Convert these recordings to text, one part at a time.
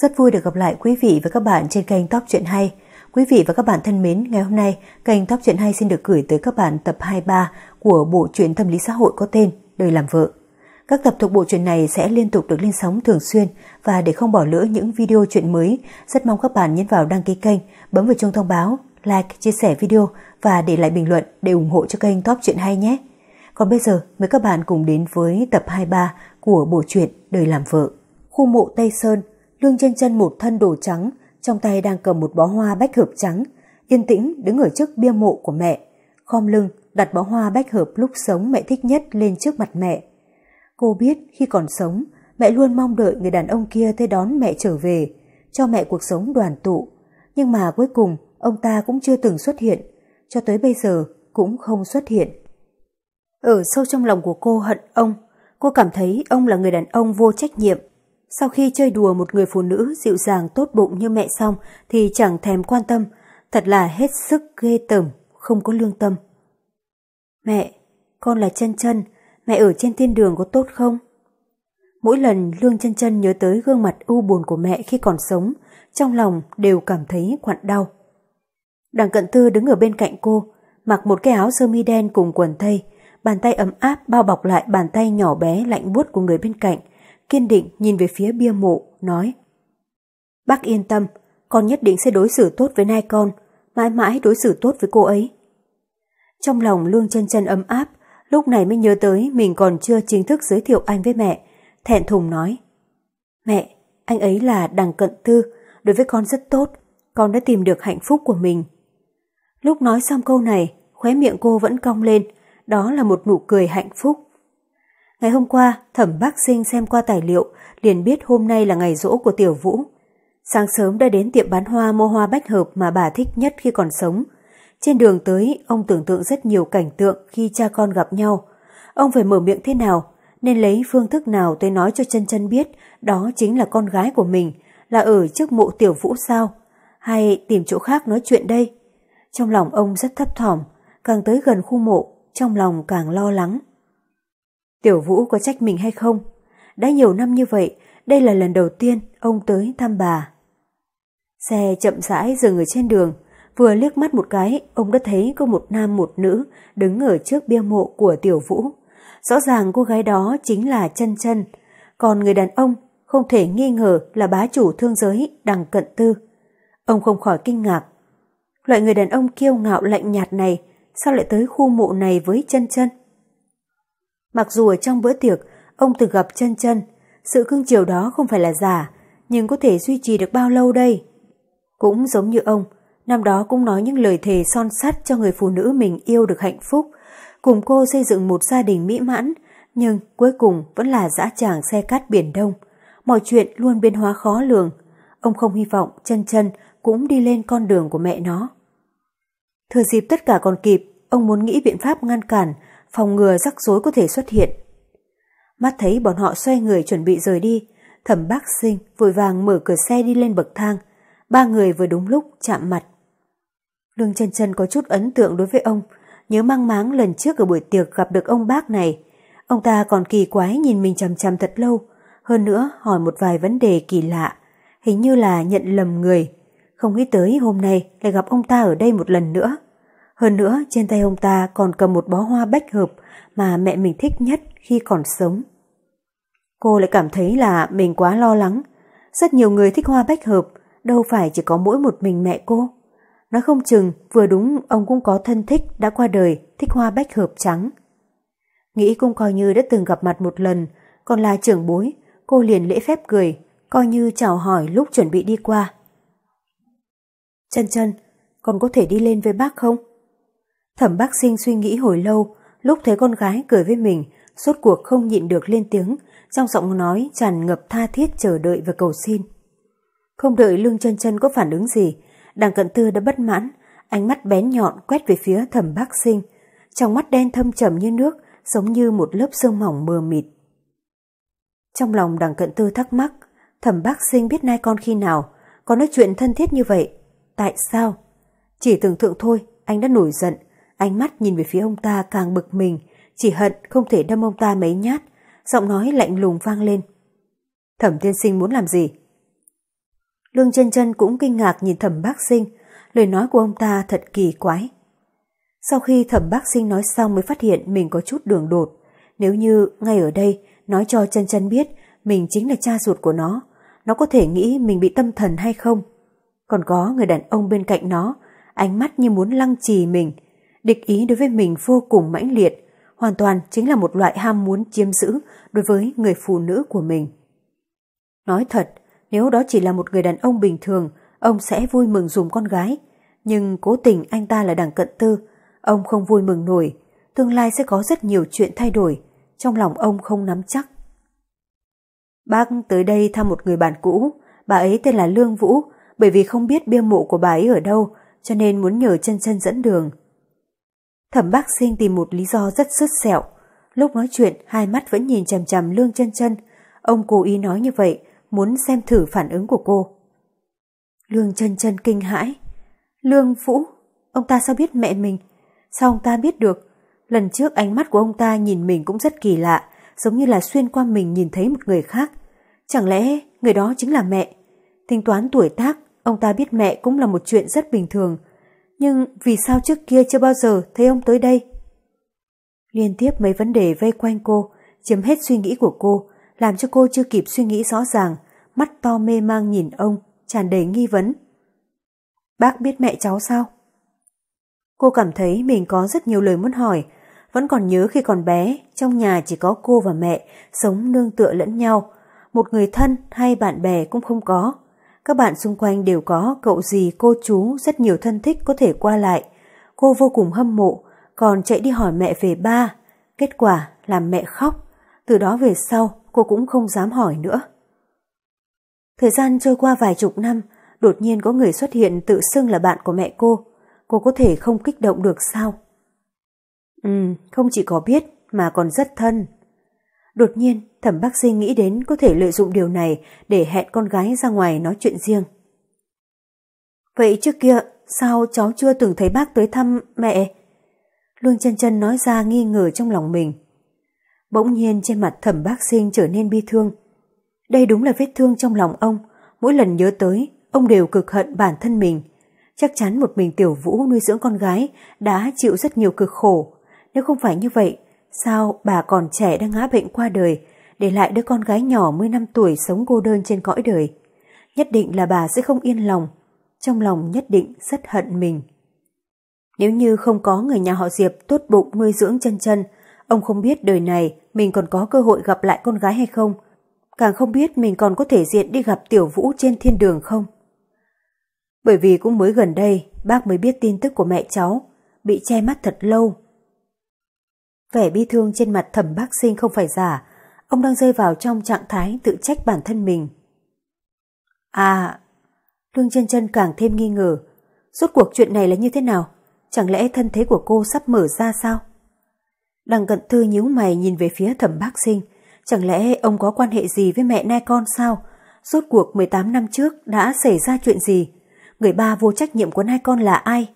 Rất vui được gặp lại quý vị và các bạn trên kênh Top Chuyện Hay. Quý vị và các bạn thân mến, ngày hôm nay, kênh Top Chuyện Hay xin được gửi tới các bạn tập 23 của bộ truyện tâm lý xã hội có tên Đời làm vợ. Các tập thuộc bộ truyện này sẽ liên tục được lên sóng thường xuyên và để không bỏ lỡ những video chuyện mới, rất mong các bạn nhấn vào đăng ký kênh, bấm vào chuông thông báo, like, chia sẻ video và để lại bình luận để ủng hộ cho kênh Top Chuyện Hay nhé. Còn bây giờ, mời các bạn cùng đến với tập 23 của bộ truyện Đời làm vợ. Khu mộ Tây Sơn lương trên chân một thân đồ trắng, trong tay đang cầm một bó hoa bách hợp trắng, yên tĩnh đứng ở trước bia mộ của mẹ, khom lưng đặt bó hoa bách hợp lúc sống mẹ thích nhất lên trước mặt mẹ. Cô biết khi còn sống, mẹ luôn mong đợi người đàn ông kia tới đón mẹ trở về, cho mẹ cuộc sống đoàn tụ. Nhưng mà cuối cùng, ông ta cũng chưa từng xuất hiện, cho tới bây giờ cũng không xuất hiện. Ở sâu trong lòng của cô hận ông, cô cảm thấy ông là người đàn ông vô trách nhiệm, sau khi chơi đùa một người phụ nữ dịu dàng tốt bụng như mẹ xong thì chẳng thèm quan tâm, thật là hết sức ghê tởm, không có lương tâm. Mẹ, con là chân chân, mẹ ở trên thiên đường có tốt không? Mỗi lần Lương chân chân nhớ tới gương mặt u buồn của mẹ khi còn sống, trong lòng đều cảm thấy quặn đau. Đằng cận tư đứng ở bên cạnh cô, mặc một cái áo sơ mi đen cùng quần thây bàn tay ấm áp bao bọc lại bàn tay nhỏ bé lạnh buốt của người bên cạnh, kiên định nhìn về phía bia mộ, nói Bác yên tâm, con nhất định sẽ đối xử tốt với nai con, mãi mãi đối xử tốt với cô ấy. Trong lòng Lương chân chân ấm áp, lúc này mới nhớ tới mình còn chưa chính thức giới thiệu anh với mẹ, thẹn thùng nói Mẹ, anh ấy là đằng cận tư, đối với con rất tốt, con đã tìm được hạnh phúc của mình. Lúc nói xong câu này, khóe miệng cô vẫn cong lên, đó là một nụ cười hạnh phúc. Ngày hôm qua, thẩm bác sinh xem qua tài liệu, liền biết hôm nay là ngày rỗ của tiểu vũ. Sáng sớm đã đến tiệm bán hoa mua hoa bách hợp mà bà thích nhất khi còn sống. Trên đường tới, ông tưởng tượng rất nhiều cảnh tượng khi cha con gặp nhau. Ông phải mở miệng thế nào, nên lấy phương thức nào tới nói cho chân chân biết đó chính là con gái của mình, là ở trước mộ tiểu vũ sao, hay tìm chỗ khác nói chuyện đây. Trong lòng ông rất thấp thỏm, càng tới gần khu mộ, trong lòng càng lo lắng. Tiểu Vũ có trách mình hay không? Đã nhiều năm như vậy, đây là lần đầu tiên ông tới thăm bà. Xe chậm rãi dừng ở trên đường, vừa liếc mắt một cái, ông đã thấy có một nam một nữ đứng ở trước bia mộ của Tiểu Vũ. Rõ ràng cô gái đó chính là chân chân, còn người đàn ông không thể nghi ngờ là bá chủ thương giới đằng cận tư. Ông không khỏi kinh ngạc. Loại người đàn ông kiêu ngạo lạnh nhạt này sao lại tới khu mộ này với chân chân? Mặc dù ở trong bữa tiệc, ông từng gặp chân chân, sự cưng chiều đó không phải là giả, nhưng có thể duy trì được bao lâu đây? Cũng giống như ông, năm đó cũng nói những lời thề son sắt cho người phụ nữ mình yêu được hạnh phúc, cùng cô xây dựng một gia đình mỹ mãn, nhưng cuối cùng vẫn là dã tràng xe cát biển đông. Mọi chuyện luôn biến hóa khó lường. Ông không hy vọng chân chân cũng đi lên con đường của mẹ nó. Thừa dịp tất cả còn kịp, ông muốn nghĩ biện pháp ngăn cản phòng ngừa rắc rối có thể xuất hiện. Mắt thấy bọn họ xoay người chuẩn bị rời đi, thẩm bác sinh vội vàng mở cửa xe đi lên bậc thang, ba người vừa đúng lúc chạm mặt. Lương chân chân có chút ấn tượng đối với ông, nhớ mang máng lần trước ở buổi tiệc gặp được ông bác này. Ông ta còn kỳ quái nhìn mình chằm chằm thật lâu, hơn nữa hỏi một vài vấn đề kỳ lạ, hình như là nhận lầm người. Không nghĩ tới hôm nay lại gặp ông ta ở đây một lần nữa. Hơn nữa, trên tay ông ta còn cầm một bó hoa bách hợp mà mẹ mình thích nhất khi còn sống. Cô lại cảm thấy là mình quá lo lắng. Rất nhiều người thích hoa bách hợp, đâu phải chỉ có mỗi một mình mẹ cô. nó không chừng, vừa đúng ông cũng có thân thích đã qua đời thích hoa bách hợp trắng. Nghĩ cũng coi như đã từng gặp mặt một lần, còn là trưởng bối, cô liền lễ phép cười, coi như chào hỏi lúc chuẩn bị đi qua. Chân chân, còn có thể đi lên với bác không? Thẩm bác Sinh suy nghĩ hồi lâu, lúc thấy con gái cười với mình, rốt cuộc không nhịn được lên tiếng, trong giọng nói tràn ngập tha thiết chờ đợi và cầu xin. Không đợi Lương Chân Chân có phản ứng gì, đằng Cận Tư đã bất mãn, ánh mắt bén nhọn quét về phía Thẩm bác Sinh, trong mắt đen thâm trầm như nước, giống như một lớp sương mỏng mờ mịt. Trong lòng đằng Cận Tư thắc mắc, Thẩm bác Sinh biết nai con khi nào, có nói chuyện thân thiết như vậy, tại sao? Chỉ tưởng tượng thôi, anh đã nổi giận, ánh mắt nhìn về phía ông ta càng bực mình, chỉ hận không thể đâm ông ta mấy nhát, giọng nói lạnh lùng vang lên. Thẩm tiên sinh muốn làm gì? Lương chân chân cũng kinh ngạc nhìn thẩm bác sinh, lời nói của ông ta thật kỳ quái. Sau khi thẩm bác sinh nói xong mới phát hiện mình có chút đường đột, nếu như ngay ở đây nói cho chân chân biết mình chính là cha ruột của nó, nó có thể nghĩ mình bị tâm thần hay không. Còn có người đàn ông bên cạnh nó, ánh mắt như muốn lăng trì mình, địch ý đối với mình vô cùng mãnh liệt, hoàn toàn chính là một loại ham muốn chiếm giữ đối với người phụ nữ của mình. Nói thật, nếu đó chỉ là một người đàn ông bình thường, ông sẽ vui mừng dùng con gái, nhưng cố tình anh ta là đảng cận tư, ông không vui mừng nổi, tương lai sẽ có rất nhiều chuyện thay đổi, trong lòng ông không nắm chắc. Bác tới đây thăm một người bạn cũ, bà ấy tên là Lương Vũ, bởi vì không biết bia mộ của bà ấy ở đâu, cho nên muốn nhờ chân chân dẫn đường. Thẩm bác sinh tìm một lý do rất sứt sẹo. Lúc nói chuyện, hai mắt vẫn nhìn chằm chằm lương chân chân. Ông cố ý nói như vậy, muốn xem thử phản ứng của cô. Lương chân chân kinh hãi. Lương Vũ, ông ta sao biết mẹ mình? Sao ông ta biết được? Lần trước ánh mắt của ông ta nhìn mình cũng rất kỳ lạ, giống như là xuyên qua mình nhìn thấy một người khác. Chẳng lẽ người đó chính là mẹ? Tính toán tuổi tác, ông ta biết mẹ cũng là một chuyện rất bình thường, nhưng vì sao trước kia chưa bao giờ thấy ông tới đây? Liên tiếp mấy vấn đề vây quanh cô, chiếm hết suy nghĩ của cô, làm cho cô chưa kịp suy nghĩ rõ ràng, mắt to mê mang nhìn ông, tràn đầy nghi vấn. Bác biết mẹ cháu sao? Cô cảm thấy mình có rất nhiều lời muốn hỏi, vẫn còn nhớ khi còn bé, trong nhà chỉ có cô và mẹ, sống nương tựa lẫn nhau, một người thân hay bạn bè cũng không có. Các bạn xung quanh đều có cậu gì cô chú rất nhiều thân thích có thể qua lại. Cô vô cùng hâm mộ, còn chạy đi hỏi mẹ về ba. Kết quả làm mẹ khóc. Từ đó về sau, cô cũng không dám hỏi nữa. Thời gian trôi qua vài chục năm, đột nhiên có người xuất hiện tự xưng là bạn của mẹ cô. Cô có thể không kích động được sao? Ừ, không chỉ có biết mà còn rất thân. Đột nhiên, thẩm bác sinh nghĩ đến có thể lợi dụng điều này để hẹn con gái ra ngoài nói chuyện riêng. Vậy trước kia, sao cháu chưa từng thấy bác tới thăm mẹ? Lương chân chân nói ra nghi ngờ trong lòng mình. Bỗng nhiên trên mặt thẩm bác sinh trở nên bi thương. Đây đúng là vết thương trong lòng ông. Mỗi lần nhớ tới, ông đều cực hận bản thân mình. Chắc chắn một mình tiểu vũ nuôi dưỡng con gái đã chịu rất nhiều cực khổ. Nếu không phải như vậy, Sao bà còn trẻ đang ngã bệnh qua đời, để lại đứa con gái nhỏ 10 năm tuổi sống cô đơn trên cõi đời? Nhất định là bà sẽ không yên lòng, trong lòng nhất định rất hận mình. Nếu như không có người nhà họ Diệp tốt bụng nuôi dưỡng chân chân, ông không biết đời này mình còn có cơ hội gặp lại con gái hay không, càng không biết mình còn có thể diện đi gặp tiểu vũ trên thiên đường không. Bởi vì cũng mới gần đây, bác mới biết tin tức của mẹ cháu, bị che mắt thật lâu Vẻ bi thương trên mặt thẩm bác sinh không phải giả, ông đang rơi vào trong trạng thái tự trách bản thân mình. À, Lương chân chân càng thêm nghi ngờ, rốt cuộc chuyện này là như thế nào? Chẳng lẽ thân thế của cô sắp mở ra sao? Đằng cận thư nhíu mày nhìn về phía thẩm bác sinh, chẳng lẽ ông có quan hệ gì với mẹ nai con sao? Rốt cuộc 18 năm trước đã xảy ra chuyện gì? Người ba vô trách nhiệm của nai con là ai?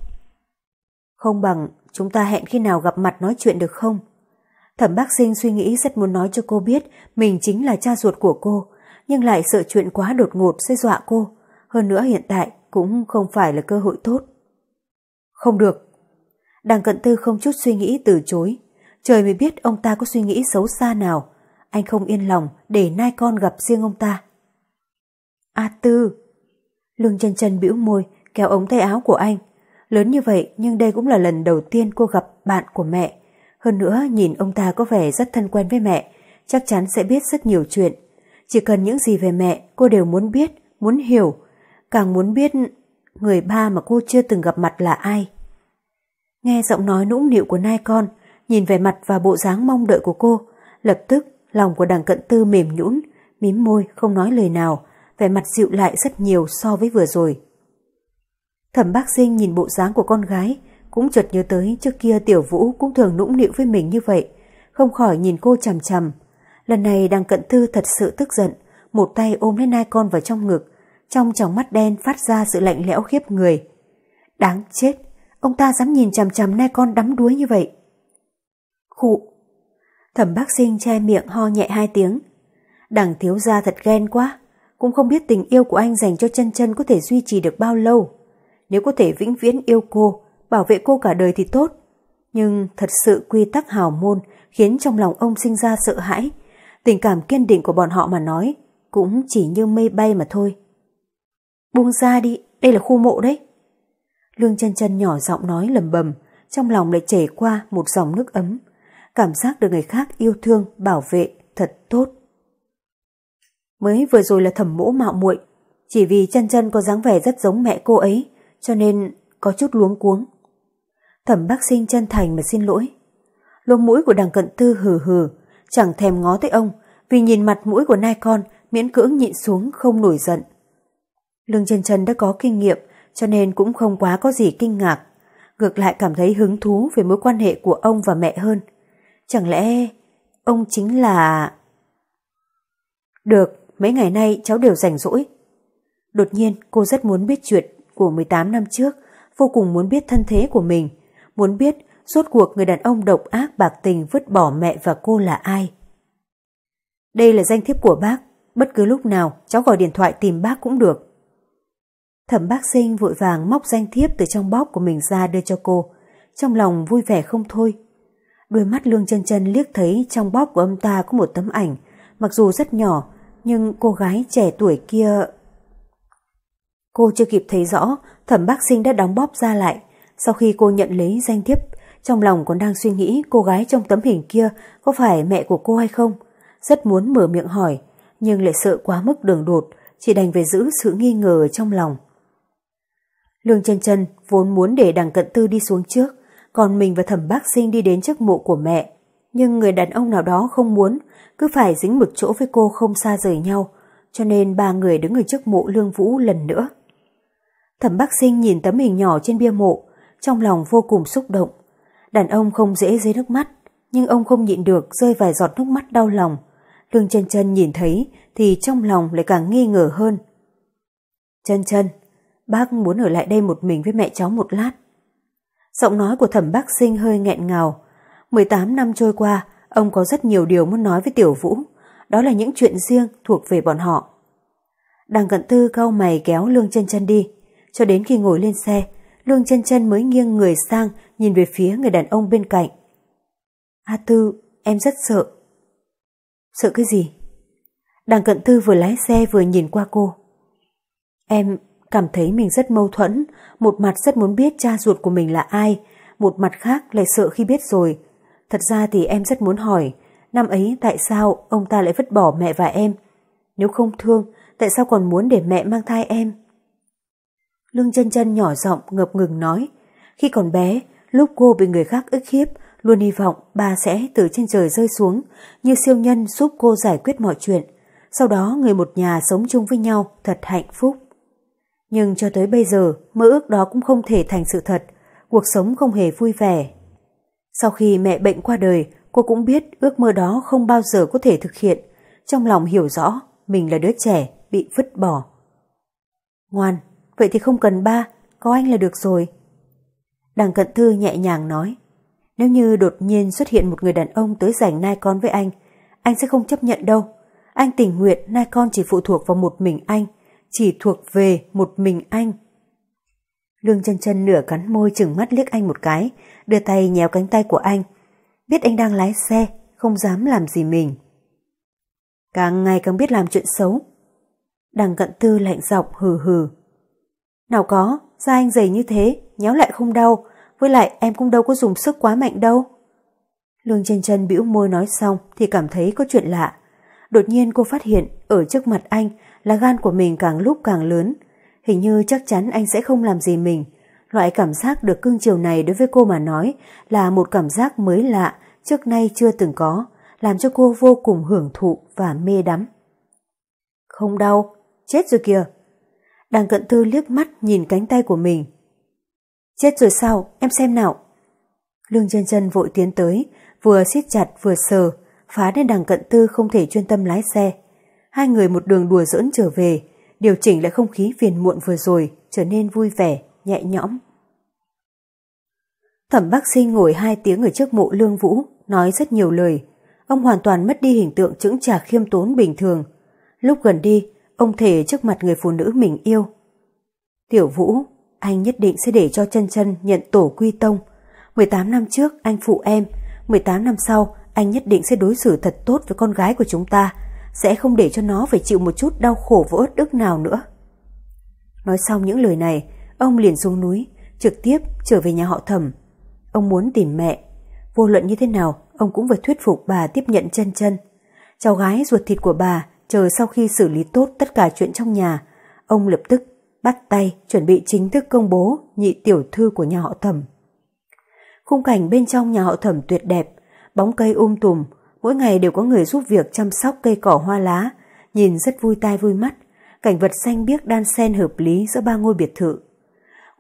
Không bằng chúng ta hẹn khi nào gặp mặt nói chuyện được không? Thẩm bác sinh suy nghĩ rất muốn nói cho cô biết mình chính là cha ruột của cô, nhưng lại sợ chuyện quá đột ngột sẽ dọa cô. Hơn nữa hiện tại cũng không phải là cơ hội tốt. Không được. Đằng cận tư không chút suy nghĩ từ chối. Trời mới biết ông ta có suy nghĩ xấu xa nào. Anh không yên lòng để nai con gặp riêng ông ta. A tư. Lương chân chân bĩu môi, kéo ống tay áo của anh. Lớn như vậy nhưng đây cũng là lần đầu tiên cô gặp bạn của mẹ. Hơn nữa nhìn ông ta có vẻ rất thân quen với mẹ, chắc chắn sẽ biết rất nhiều chuyện. Chỉ cần những gì về mẹ cô đều muốn biết, muốn hiểu, càng muốn biết người ba mà cô chưa từng gặp mặt là ai. Nghe giọng nói nũng nịu của nai con, nhìn vẻ mặt và bộ dáng mong đợi của cô, lập tức lòng của đằng cận tư mềm nhũn, mím môi không nói lời nào, vẻ mặt dịu lại rất nhiều so với vừa rồi. Thẩm bác sinh nhìn bộ dáng của con gái, cũng chợt nhớ tới trước kia tiểu vũ cũng thường nũng nịu với mình như vậy, không khỏi nhìn cô chằm chằm. Lần này đằng cận thư thật sự tức giận, một tay ôm lấy nai con vào trong ngực, trong tròng mắt đen phát ra sự lạnh lẽo khiếp người. Đáng chết, ông ta dám nhìn chằm chằm nai con đắm đuối như vậy. Khụ. Thẩm bác sinh che miệng ho nhẹ hai tiếng. Đằng thiếu gia thật ghen quá, cũng không biết tình yêu của anh dành cho chân chân có thể duy trì được bao lâu. Nếu có thể vĩnh viễn yêu cô, bảo vệ cô cả đời thì tốt. Nhưng thật sự quy tắc hào môn khiến trong lòng ông sinh ra sợ hãi. Tình cảm kiên định của bọn họ mà nói cũng chỉ như mây bay mà thôi. Buông ra đi, đây là khu mộ đấy. Lương chân chân nhỏ giọng nói lầm bầm, trong lòng lại chảy qua một dòng nước ấm. Cảm giác được người khác yêu thương, bảo vệ, thật tốt. Mới vừa rồi là thẩm mỗ mạo muội chỉ vì chân chân có dáng vẻ rất giống mẹ cô ấy, cho nên có chút luống cuống. Thẩm bác sinh chân thành mà xin lỗi. Lỗ mũi của đằng cận tư hừ hừ, chẳng thèm ngó tới ông, vì nhìn mặt mũi của nai con miễn cưỡng nhịn xuống không nổi giận. Lương chân chân đã có kinh nghiệm, cho nên cũng không quá có gì kinh ngạc. Ngược lại cảm thấy hứng thú về mối quan hệ của ông và mẹ hơn. Chẳng lẽ ông chính là... Được, mấy ngày nay cháu đều rảnh rỗi. Đột nhiên cô rất muốn biết chuyện của 18 năm trước, vô cùng muốn biết thân thế của mình, muốn biết rốt cuộc người đàn ông độc ác bạc tình vứt bỏ mẹ và cô là ai. Đây là danh thiếp của bác, bất cứ lúc nào cháu gọi điện thoại tìm bác cũng được. Thẩm bác sinh vội vàng móc danh thiếp từ trong bóp của mình ra đưa cho cô, trong lòng vui vẻ không thôi. Đôi mắt lương chân chân liếc thấy trong bóp của ông ta có một tấm ảnh, mặc dù rất nhỏ, nhưng cô gái trẻ tuổi kia... Cô chưa kịp thấy rõ, thẩm bác sinh đã đóng bóp ra lại, sau khi cô nhận lấy danh thiếp, trong lòng còn đang suy nghĩ cô gái trong tấm hình kia có phải mẹ của cô hay không. Rất muốn mở miệng hỏi, nhưng lại sợ quá mức đường đột, chỉ đành về giữ sự nghi ngờ trong lòng. Lương chân chân vốn muốn để đằng cận tư đi xuống trước, còn mình và thẩm bác sinh đi đến trước mộ của mẹ. Nhưng người đàn ông nào đó không muốn, cứ phải dính một chỗ với cô không xa rời nhau, cho nên ba người đứng ở trước mộ Lương Vũ lần nữa. Thẩm bác sinh nhìn tấm hình nhỏ trên bia mộ, trong lòng vô cùng xúc động. Đàn ông không dễ rơi nước mắt, nhưng ông không nhịn được rơi vài giọt nước mắt đau lòng. Lương chân chân nhìn thấy thì trong lòng lại càng nghi ngờ hơn. Chân chân, bác muốn ở lại đây một mình với mẹ cháu một lát. Giọng nói của thẩm bác sinh hơi nghẹn ngào. 18 năm trôi qua, ông có rất nhiều điều muốn nói với Tiểu Vũ. Đó là những chuyện riêng thuộc về bọn họ. Đằng cận tư cau mày kéo lương chân chân đi. Cho đến khi ngồi lên xe, Lương chân chân mới nghiêng người sang nhìn về phía người đàn ông bên cạnh. A Tư, em rất sợ. Sợ cái gì? Đằng cận tư vừa lái xe vừa nhìn qua cô. Em cảm thấy mình rất mâu thuẫn, một mặt rất muốn biết cha ruột của mình là ai, một mặt khác lại sợ khi biết rồi. Thật ra thì em rất muốn hỏi, năm ấy tại sao ông ta lại vứt bỏ mẹ và em? Nếu không thương, tại sao còn muốn để mẹ mang thai em? Lương chân chân nhỏ giọng ngập ngừng nói, khi còn bé, lúc cô bị người khác ức hiếp, luôn hy vọng bà sẽ từ trên trời rơi xuống, như siêu nhân giúp cô giải quyết mọi chuyện. Sau đó người một nhà sống chung với nhau thật hạnh phúc. Nhưng cho tới bây giờ, mơ ước đó cũng không thể thành sự thật, cuộc sống không hề vui vẻ. Sau khi mẹ bệnh qua đời, cô cũng biết ước mơ đó không bao giờ có thể thực hiện, trong lòng hiểu rõ mình là đứa trẻ bị vứt bỏ. Ngoan, Vậy thì không cần ba, có anh là được rồi. Đằng cận thư nhẹ nhàng nói. Nếu như đột nhiên xuất hiện một người đàn ông tới giành nai con với anh, anh sẽ không chấp nhận đâu. Anh tình nguyện nai con chỉ phụ thuộc vào một mình anh, chỉ thuộc về một mình anh. Lương chân chân nửa cắn môi chừng mắt liếc anh một cái, đưa tay nhéo cánh tay của anh. Biết anh đang lái xe, không dám làm gì mình. Càng ngày càng biết làm chuyện xấu. Đằng cận tư lạnh giọng hừ hừ. Nào có, da anh dày như thế, nhéo lại không đau, với lại em cũng đâu có dùng sức quá mạnh đâu. Lương chân chân bĩu môi nói xong thì cảm thấy có chuyện lạ. Đột nhiên cô phát hiện ở trước mặt anh là gan của mình càng lúc càng lớn. Hình như chắc chắn anh sẽ không làm gì mình. Loại cảm giác được cưng chiều này đối với cô mà nói là một cảm giác mới lạ, trước nay chưa từng có, làm cho cô vô cùng hưởng thụ và mê đắm. Không đau, chết rồi kìa, Đằng cận thư liếc mắt nhìn cánh tay của mình. Chết rồi sao, em xem nào. Lương chân chân vội tiến tới, vừa siết chặt vừa sờ, phá nên đằng cận tư không thể chuyên tâm lái xe. Hai người một đường đùa giỡn trở về, điều chỉnh lại không khí phiền muộn vừa rồi, trở nên vui vẻ, nhẹ nhõm. Thẩm bác sinh ngồi hai tiếng ở trước mộ Lương Vũ, nói rất nhiều lời. Ông hoàn toàn mất đi hình tượng chững trà khiêm tốn bình thường. Lúc gần đi, ông thề trước mặt người phụ nữ mình yêu. Tiểu Vũ, anh nhất định sẽ để cho chân chân nhận tổ quy tông. 18 năm trước anh phụ em, 18 năm sau anh nhất định sẽ đối xử thật tốt với con gái của chúng ta, sẽ không để cho nó phải chịu một chút đau khổ và uất ức nào nữa. Nói xong những lời này, ông liền xuống núi, trực tiếp trở về nhà họ thẩm. Ông muốn tìm mẹ, vô luận như thế nào ông cũng phải thuyết phục bà tiếp nhận chân chân. Cháu gái ruột thịt của bà Chờ sau khi xử lý tốt tất cả chuyện trong nhà, ông lập tức bắt tay chuẩn bị chính thức công bố nhị tiểu thư của nhà họ thẩm. Khung cảnh bên trong nhà họ thẩm tuyệt đẹp, bóng cây um tùm, mỗi ngày đều có người giúp việc chăm sóc cây cỏ hoa lá, nhìn rất vui tai vui mắt, cảnh vật xanh biếc đan xen hợp lý giữa ba ngôi biệt thự.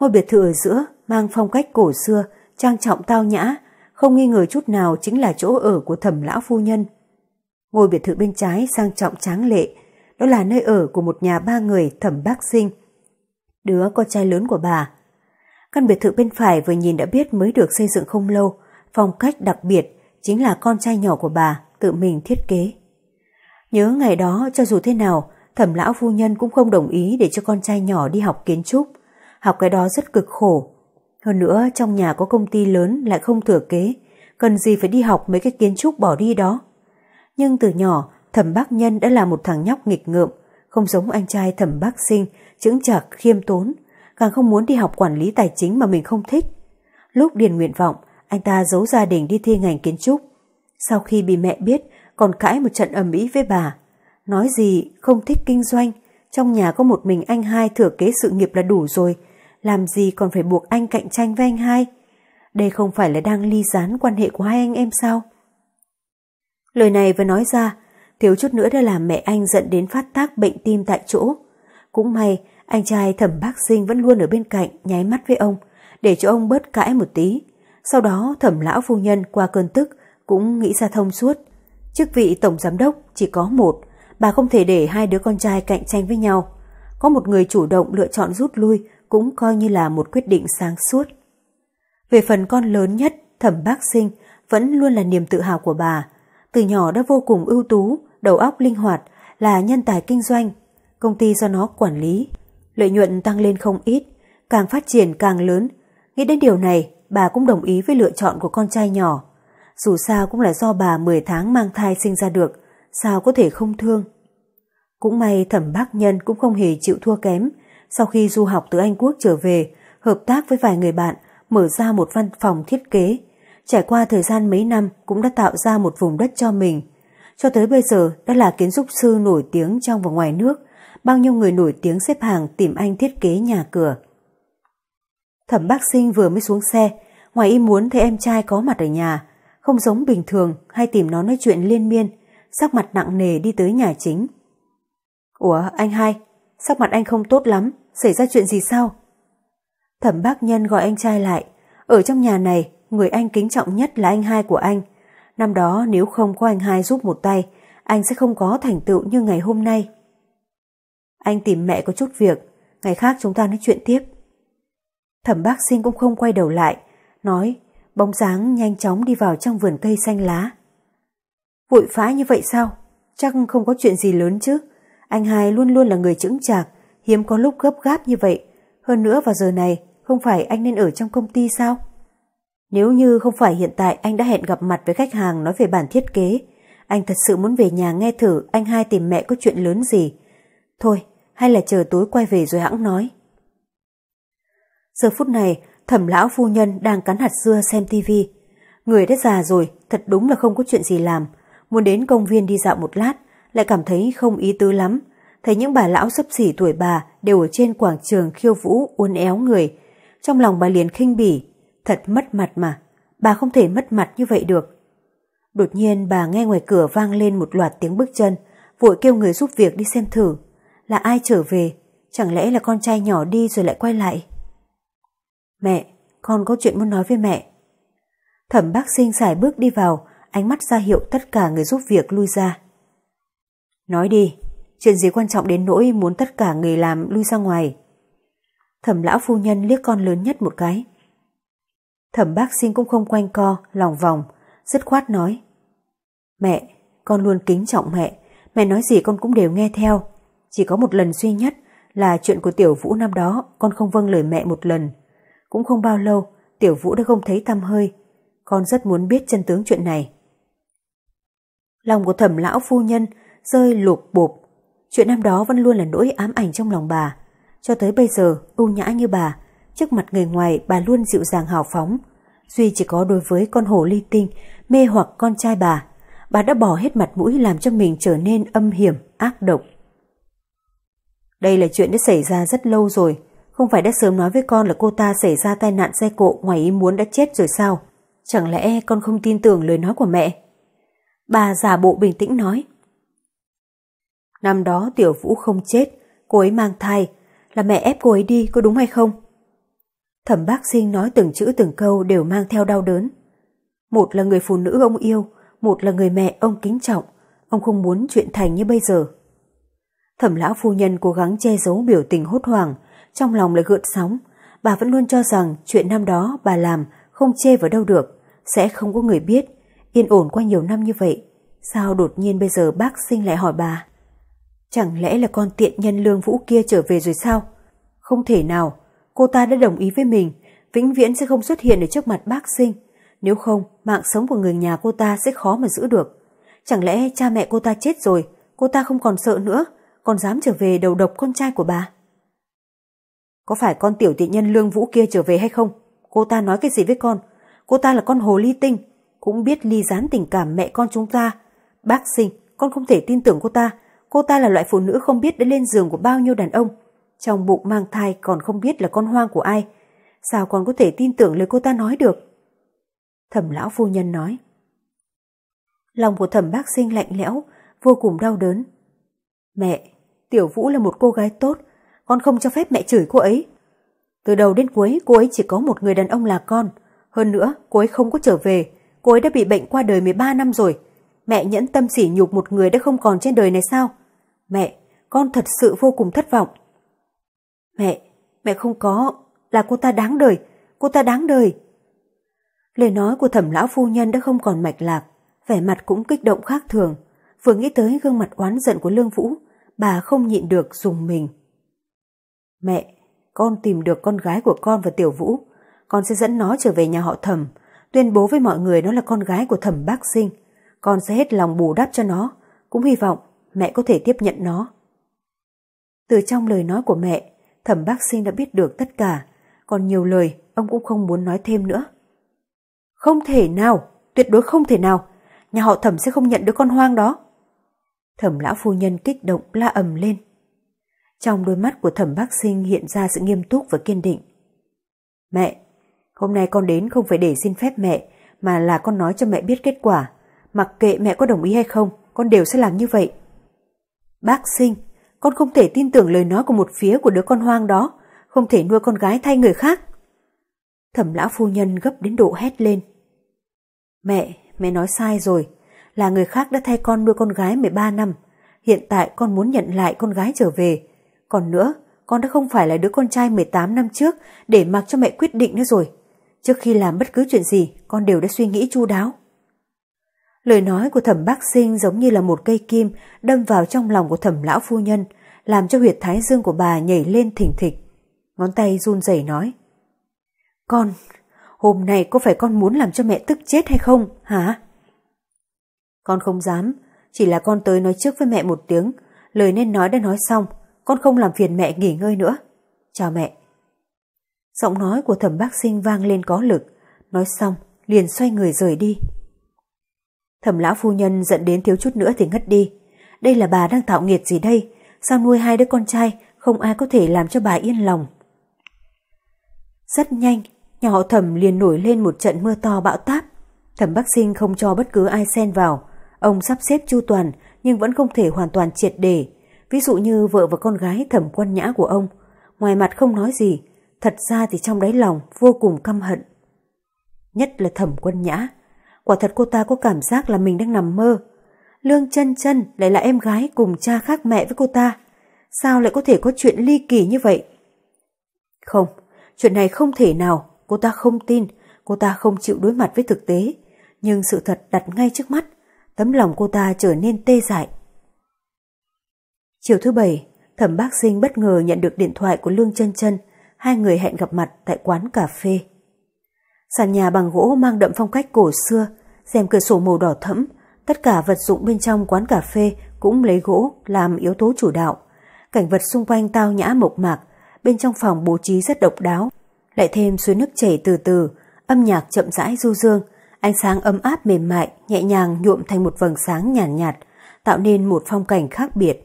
Ngôi biệt thự ở giữa mang phong cách cổ xưa, trang trọng tao nhã, không nghi ngờ chút nào chính là chỗ ở của thẩm lão phu nhân – Ngôi biệt thự bên trái sang trọng tráng lệ, đó là nơi ở của một nhà ba người thẩm bác sinh, đứa con trai lớn của bà. Căn biệt thự bên phải vừa nhìn đã biết mới được xây dựng không lâu, phong cách đặc biệt chính là con trai nhỏ của bà tự mình thiết kế. Nhớ ngày đó cho dù thế nào, thẩm lão phu nhân cũng không đồng ý để cho con trai nhỏ đi học kiến trúc. Học cái đó rất cực khổ. Hơn nữa trong nhà có công ty lớn lại không thừa kế, cần gì phải đi học mấy cái kiến trúc bỏ đi đó. Nhưng từ nhỏ, thẩm bác nhân đã là một thằng nhóc nghịch ngợm, không giống anh trai thẩm bác sinh, chững chạc, khiêm tốn, càng không muốn đi học quản lý tài chính mà mình không thích. Lúc điền nguyện vọng, anh ta giấu gia đình đi thi ngành kiến trúc. Sau khi bị mẹ biết, còn cãi một trận ầm ĩ với bà. Nói gì không thích kinh doanh, trong nhà có một mình anh hai thừa kế sự nghiệp là đủ rồi, làm gì còn phải buộc anh cạnh tranh với anh hai. Đây không phải là đang ly gián quan hệ của hai anh em sao? Lời này vừa nói ra, thiếu chút nữa đã làm mẹ anh giận đến phát tác bệnh tim tại chỗ. Cũng may, anh trai thẩm bác sinh vẫn luôn ở bên cạnh nháy mắt với ông, để cho ông bớt cãi một tí. Sau đó thẩm lão phu nhân qua cơn tức cũng nghĩ ra thông suốt. Chức vị tổng giám đốc chỉ có một, bà không thể để hai đứa con trai cạnh tranh với nhau. Có một người chủ động lựa chọn rút lui cũng coi như là một quyết định sáng suốt. Về phần con lớn nhất, thẩm bác sinh vẫn luôn là niềm tự hào của bà, từ nhỏ đã vô cùng ưu tú, đầu óc linh hoạt, là nhân tài kinh doanh. Công ty do nó quản lý, lợi nhuận tăng lên không ít, càng phát triển càng lớn. Nghĩ đến điều này, bà cũng đồng ý với lựa chọn của con trai nhỏ. Dù sao cũng là do bà 10 tháng mang thai sinh ra được, sao có thể không thương. Cũng may thẩm bác nhân cũng không hề chịu thua kém. Sau khi du học từ Anh Quốc trở về, hợp tác với vài người bạn, mở ra một văn phòng thiết kế, trải qua thời gian mấy năm cũng đã tạo ra một vùng đất cho mình. Cho tới bây giờ đã là kiến trúc sư nổi tiếng trong và ngoài nước, bao nhiêu người nổi tiếng xếp hàng tìm anh thiết kế nhà cửa. Thẩm bác sinh vừa mới xuống xe, ngoài ý muốn thấy em trai có mặt ở nhà, không giống bình thường hay tìm nó nói chuyện liên miên, sắc mặt nặng nề đi tới nhà chính. Ủa, anh hai, sắc mặt anh không tốt lắm, xảy ra chuyện gì sao? Thẩm bác nhân gọi anh trai lại, ở trong nhà này người anh kính trọng nhất là anh hai của anh. Năm đó nếu không có anh hai giúp một tay, anh sẽ không có thành tựu như ngày hôm nay. Anh tìm mẹ có chút việc, ngày khác chúng ta nói chuyện tiếp. Thẩm bác sinh cũng không quay đầu lại, nói bóng dáng nhanh chóng đi vào trong vườn cây xanh lá. Vội phá như vậy sao? Chắc không có chuyện gì lớn chứ. Anh hai luôn luôn là người chững chạc, hiếm có lúc gấp gáp như vậy. Hơn nữa vào giờ này, không phải anh nên ở trong công ty sao? Nếu như không phải hiện tại anh đã hẹn gặp mặt với khách hàng nói về bản thiết kế, anh thật sự muốn về nhà nghe thử anh hai tìm mẹ có chuyện lớn gì. Thôi, hay là chờ tối quay về rồi hãng nói. Giờ phút này, thẩm lão phu nhân đang cắn hạt dưa xem tivi. Người đã già rồi, thật đúng là không có chuyện gì làm. Muốn đến công viên đi dạo một lát, lại cảm thấy không ý tứ lắm. Thấy những bà lão sấp xỉ tuổi bà đều ở trên quảng trường khiêu vũ uốn éo người. Trong lòng bà liền khinh bỉ, Thật mất mặt mà, bà không thể mất mặt như vậy được. Đột nhiên bà nghe ngoài cửa vang lên một loạt tiếng bước chân, vội kêu người giúp việc đi xem thử. Là ai trở về? Chẳng lẽ là con trai nhỏ đi rồi lại quay lại? Mẹ, con có chuyện muốn nói với mẹ. Thẩm bác sinh xài bước đi vào, ánh mắt ra hiệu tất cả người giúp việc lui ra. Nói đi, chuyện gì quan trọng đến nỗi muốn tất cả người làm lui ra ngoài. Thẩm lão phu nhân liếc con lớn nhất một cái, Thẩm bác sinh cũng không quanh co, lòng vòng, dứt khoát nói. Mẹ, con luôn kính trọng mẹ, mẹ nói gì con cũng đều nghe theo. Chỉ có một lần duy nhất là chuyện của Tiểu Vũ năm đó con không vâng lời mẹ một lần. Cũng không bao lâu, Tiểu Vũ đã không thấy tăm hơi. Con rất muốn biết chân tướng chuyện này. Lòng của thẩm lão phu nhân rơi lụp bụp. Chuyện năm đó vẫn luôn là nỗi ám ảnh trong lòng bà. Cho tới bây giờ, ưu nhã như bà, trước mặt người ngoài bà luôn dịu dàng hào phóng. Duy chỉ có đối với con hồ ly tinh, mê hoặc con trai bà, bà đã bỏ hết mặt mũi làm cho mình trở nên âm hiểm, ác độc. Đây là chuyện đã xảy ra rất lâu rồi, không phải đã sớm nói với con là cô ta xảy ra tai nạn xe cộ ngoài ý muốn đã chết rồi sao? Chẳng lẽ con không tin tưởng lời nói của mẹ? Bà giả bộ bình tĩnh nói. Năm đó tiểu vũ không chết, cô ấy mang thai, là mẹ ép cô ấy đi có đúng hay không? Thẩm bác sinh nói từng chữ từng câu đều mang theo đau đớn. Một là người phụ nữ ông yêu, một là người mẹ ông kính trọng, ông không muốn chuyện thành như bây giờ. Thẩm lão phu nhân cố gắng che giấu biểu tình hốt hoảng, trong lòng lại gợn sóng, bà vẫn luôn cho rằng chuyện năm đó bà làm không chê vào đâu được, sẽ không có người biết, yên ổn qua nhiều năm như vậy. Sao đột nhiên bây giờ bác sinh lại hỏi bà? Chẳng lẽ là con tiện nhân lương vũ kia trở về rồi sao? Không thể nào, cô ta đã đồng ý với mình, vĩnh viễn sẽ không xuất hiện ở trước mặt bác sinh. Nếu không, mạng sống của người nhà cô ta sẽ khó mà giữ được. Chẳng lẽ cha mẹ cô ta chết rồi, cô ta không còn sợ nữa, còn dám trở về đầu độc con trai của bà? Có phải con tiểu tiện nhân lương vũ kia trở về hay không? Cô ta nói cái gì với con? Cô ta là con hồ ly tinh, cũng biết ly gián tình cảm mẹ con chúng ta. Bác sinh, con không thể tin tưởng cô ta. Cô ta là loại phụ nữ không biết đã lên giường của bao nhiêu đàn ông trong bụng mang thai còn không biết là con hoang của ai. Sao còn có thể tin tưởng lời cô ta nói được? Thẩm lão phu nhân nói. Lòng của thẩm bác sinh lạnh lẽo, vô cùng đau đớn. Mẹ, Tiểu Vũ là một cô gái tốt, con không cho phép mẹ chửi cô ấy. Từ đầu đến cuối cô ấy chỉ có một người đàn ông là con. Hơn nữa, cô ấy không có trở về, cô ấy đã bị bệnh qua đời 13 năm rồi. Mẹ nhẫn tâm sỉ nhục một người đã không còn trên đời này sao? Mẹ, con thật sự vô cùng thất vọng. Mẹ, mẹ không có, là cô ta đáng đời, cô ta đáng đời. Lời nói của thẩm lão phu nhân đã không còn mạch lạc, vẻ mặt cũng kích động khác thường. Vừa nghĩ tới gương mặt oán giận của Lương Vũ, bà không nhịn được dùng mình. Mẹ, con tìm được con gái của con và Tiểu Vũ, con sẽ dẫn nó trở về nhà họ thẩm, tuyên bố với mọi người nó là con gái của thẩm bác sinh. Con sẽ hết lòng bù đắp cho nó, cũng hy vọng mẹ có thể tiếp nhận nó. Từ trong lời nói của mẹ, thẩm bác sinh đã biết được tất cả, còn nhiều lời ông cũng không muốn nói thêm nữa. Không thể nào, tuyệt đối không thể nào, nhà họ thẩm sẽ không nhận đứa con hoang đó. Thẩm lão phu nhân kích động la ầm lên. Trong đôi mắt của thẩm bác sinh hiện ra sự nghiêm túc và kiên định. Mẹ, hôm nay con đến không phải để xin phép mẹ, mà là con nói cho mẹ biết kết quả. Mặc kệ mẹ có đồng ý hay không, con đều sẽ làm như vậy. Bác sinh, con không thể tin tưởng lời nói của một phía của đứa con hoang đó, không thể nuôi con gái thay người khác. Thẩm lão phu nhân gấp đến độ hét lên. Mẹ, mẹ nói sai rồi, là người khác đã thay con nuôi con gái 13 năm, hiện tại con muốn nhận lại con gái trở về. Còn nữa, con đã không phải là đứa con trai 18 năm trước để mặc cho mẹ quyết định nữa rồi. Trước khi làm bất cứ chuyện gì, con đều đã suy nghĩ chu đáo. Lời nói của thẩm bác sinh giống như là một cây kim đâm vào trong lòng của thẩm lão phu nhân, làm cho huyệt thái dương của bà nhảy lên thỉnh thịch. Ngón tay run rẩy nói. Con, hôm nay có phải con muốn làm cho mẹ tức chết hay không, hả? Con không dám, chỉ là con tới nói trước với mẹ một tiếng, lời nên nói đã nói xong, con không làm phiền mẹ nghỉ ngơi nữa. Chào mẹ. Giọng nói của thẩm bác sinh vang lên có lực, nói xong liền xoay người rời đi. Thẩm lão phu nhân giận đến thiếu chút nữa thì ngất đi. Đây là bà đang tạo nghiệt gì đây? Sao nuôi hai đứa con trai không ai có thể làm cho bà yên lòng? Rất nhanh, nhà họ thẩm liền nổi lên một trận mưa to bão táp. Thẩm Bắc Sinh không cho bất cứ ai xen vào. Ông sắp xếp chu toàn nhưng vẫn không thể hoàn toàn triệt để. Ví dụ như vợ và con gái thẩm quân nhã của ông. Ngoài mặt không nói gì, thật ra thì trong đáy lòng vô cùng căm hận. Nhất là thẩm quân nhã, Quả thật cô ta có cảm giác là mình đang nằm mơ. Lương chân chân lại là em gái cùng cha khác mẹ với cô ta. Sao lại có thể có chuyện ly kỳ như vậy? Không, chuyện này không thể nào. Cô ta không tin, cô ta không chịu đối mặt với thực tế. Nhưng sự thật đặt ngay trước mắt, tấm lòng cô ta trở nên tê dại. Chiều thứ bảy, thẩm bác sinh bất ngờ nhận được điện thoại của Lương chân chân hai người hẹn gặp mặt tại quán cà phê. Sàn nhà bằng gỗ mang đậm phong cách cổ xưa, rèm cửa sổ màu đỏ thẫm, tất cả vật dụng bên trong quán cà phê cũng lấy gỗ làm yếu tố chủ đạo. Cảnh vật xung quanh tao nhã mộc mạc, bên trong phòng bố trí rất độc đáo, lại thêm suối nước chảy từ từ, âm nhạc chậm rãi du dương, ánh sáng ấm áp mềm mại, nhẹ nhàng nhuộm thành một vầng sáng nhàn nhạt, nhạt, tạo nên một phong cảnh khác biệt.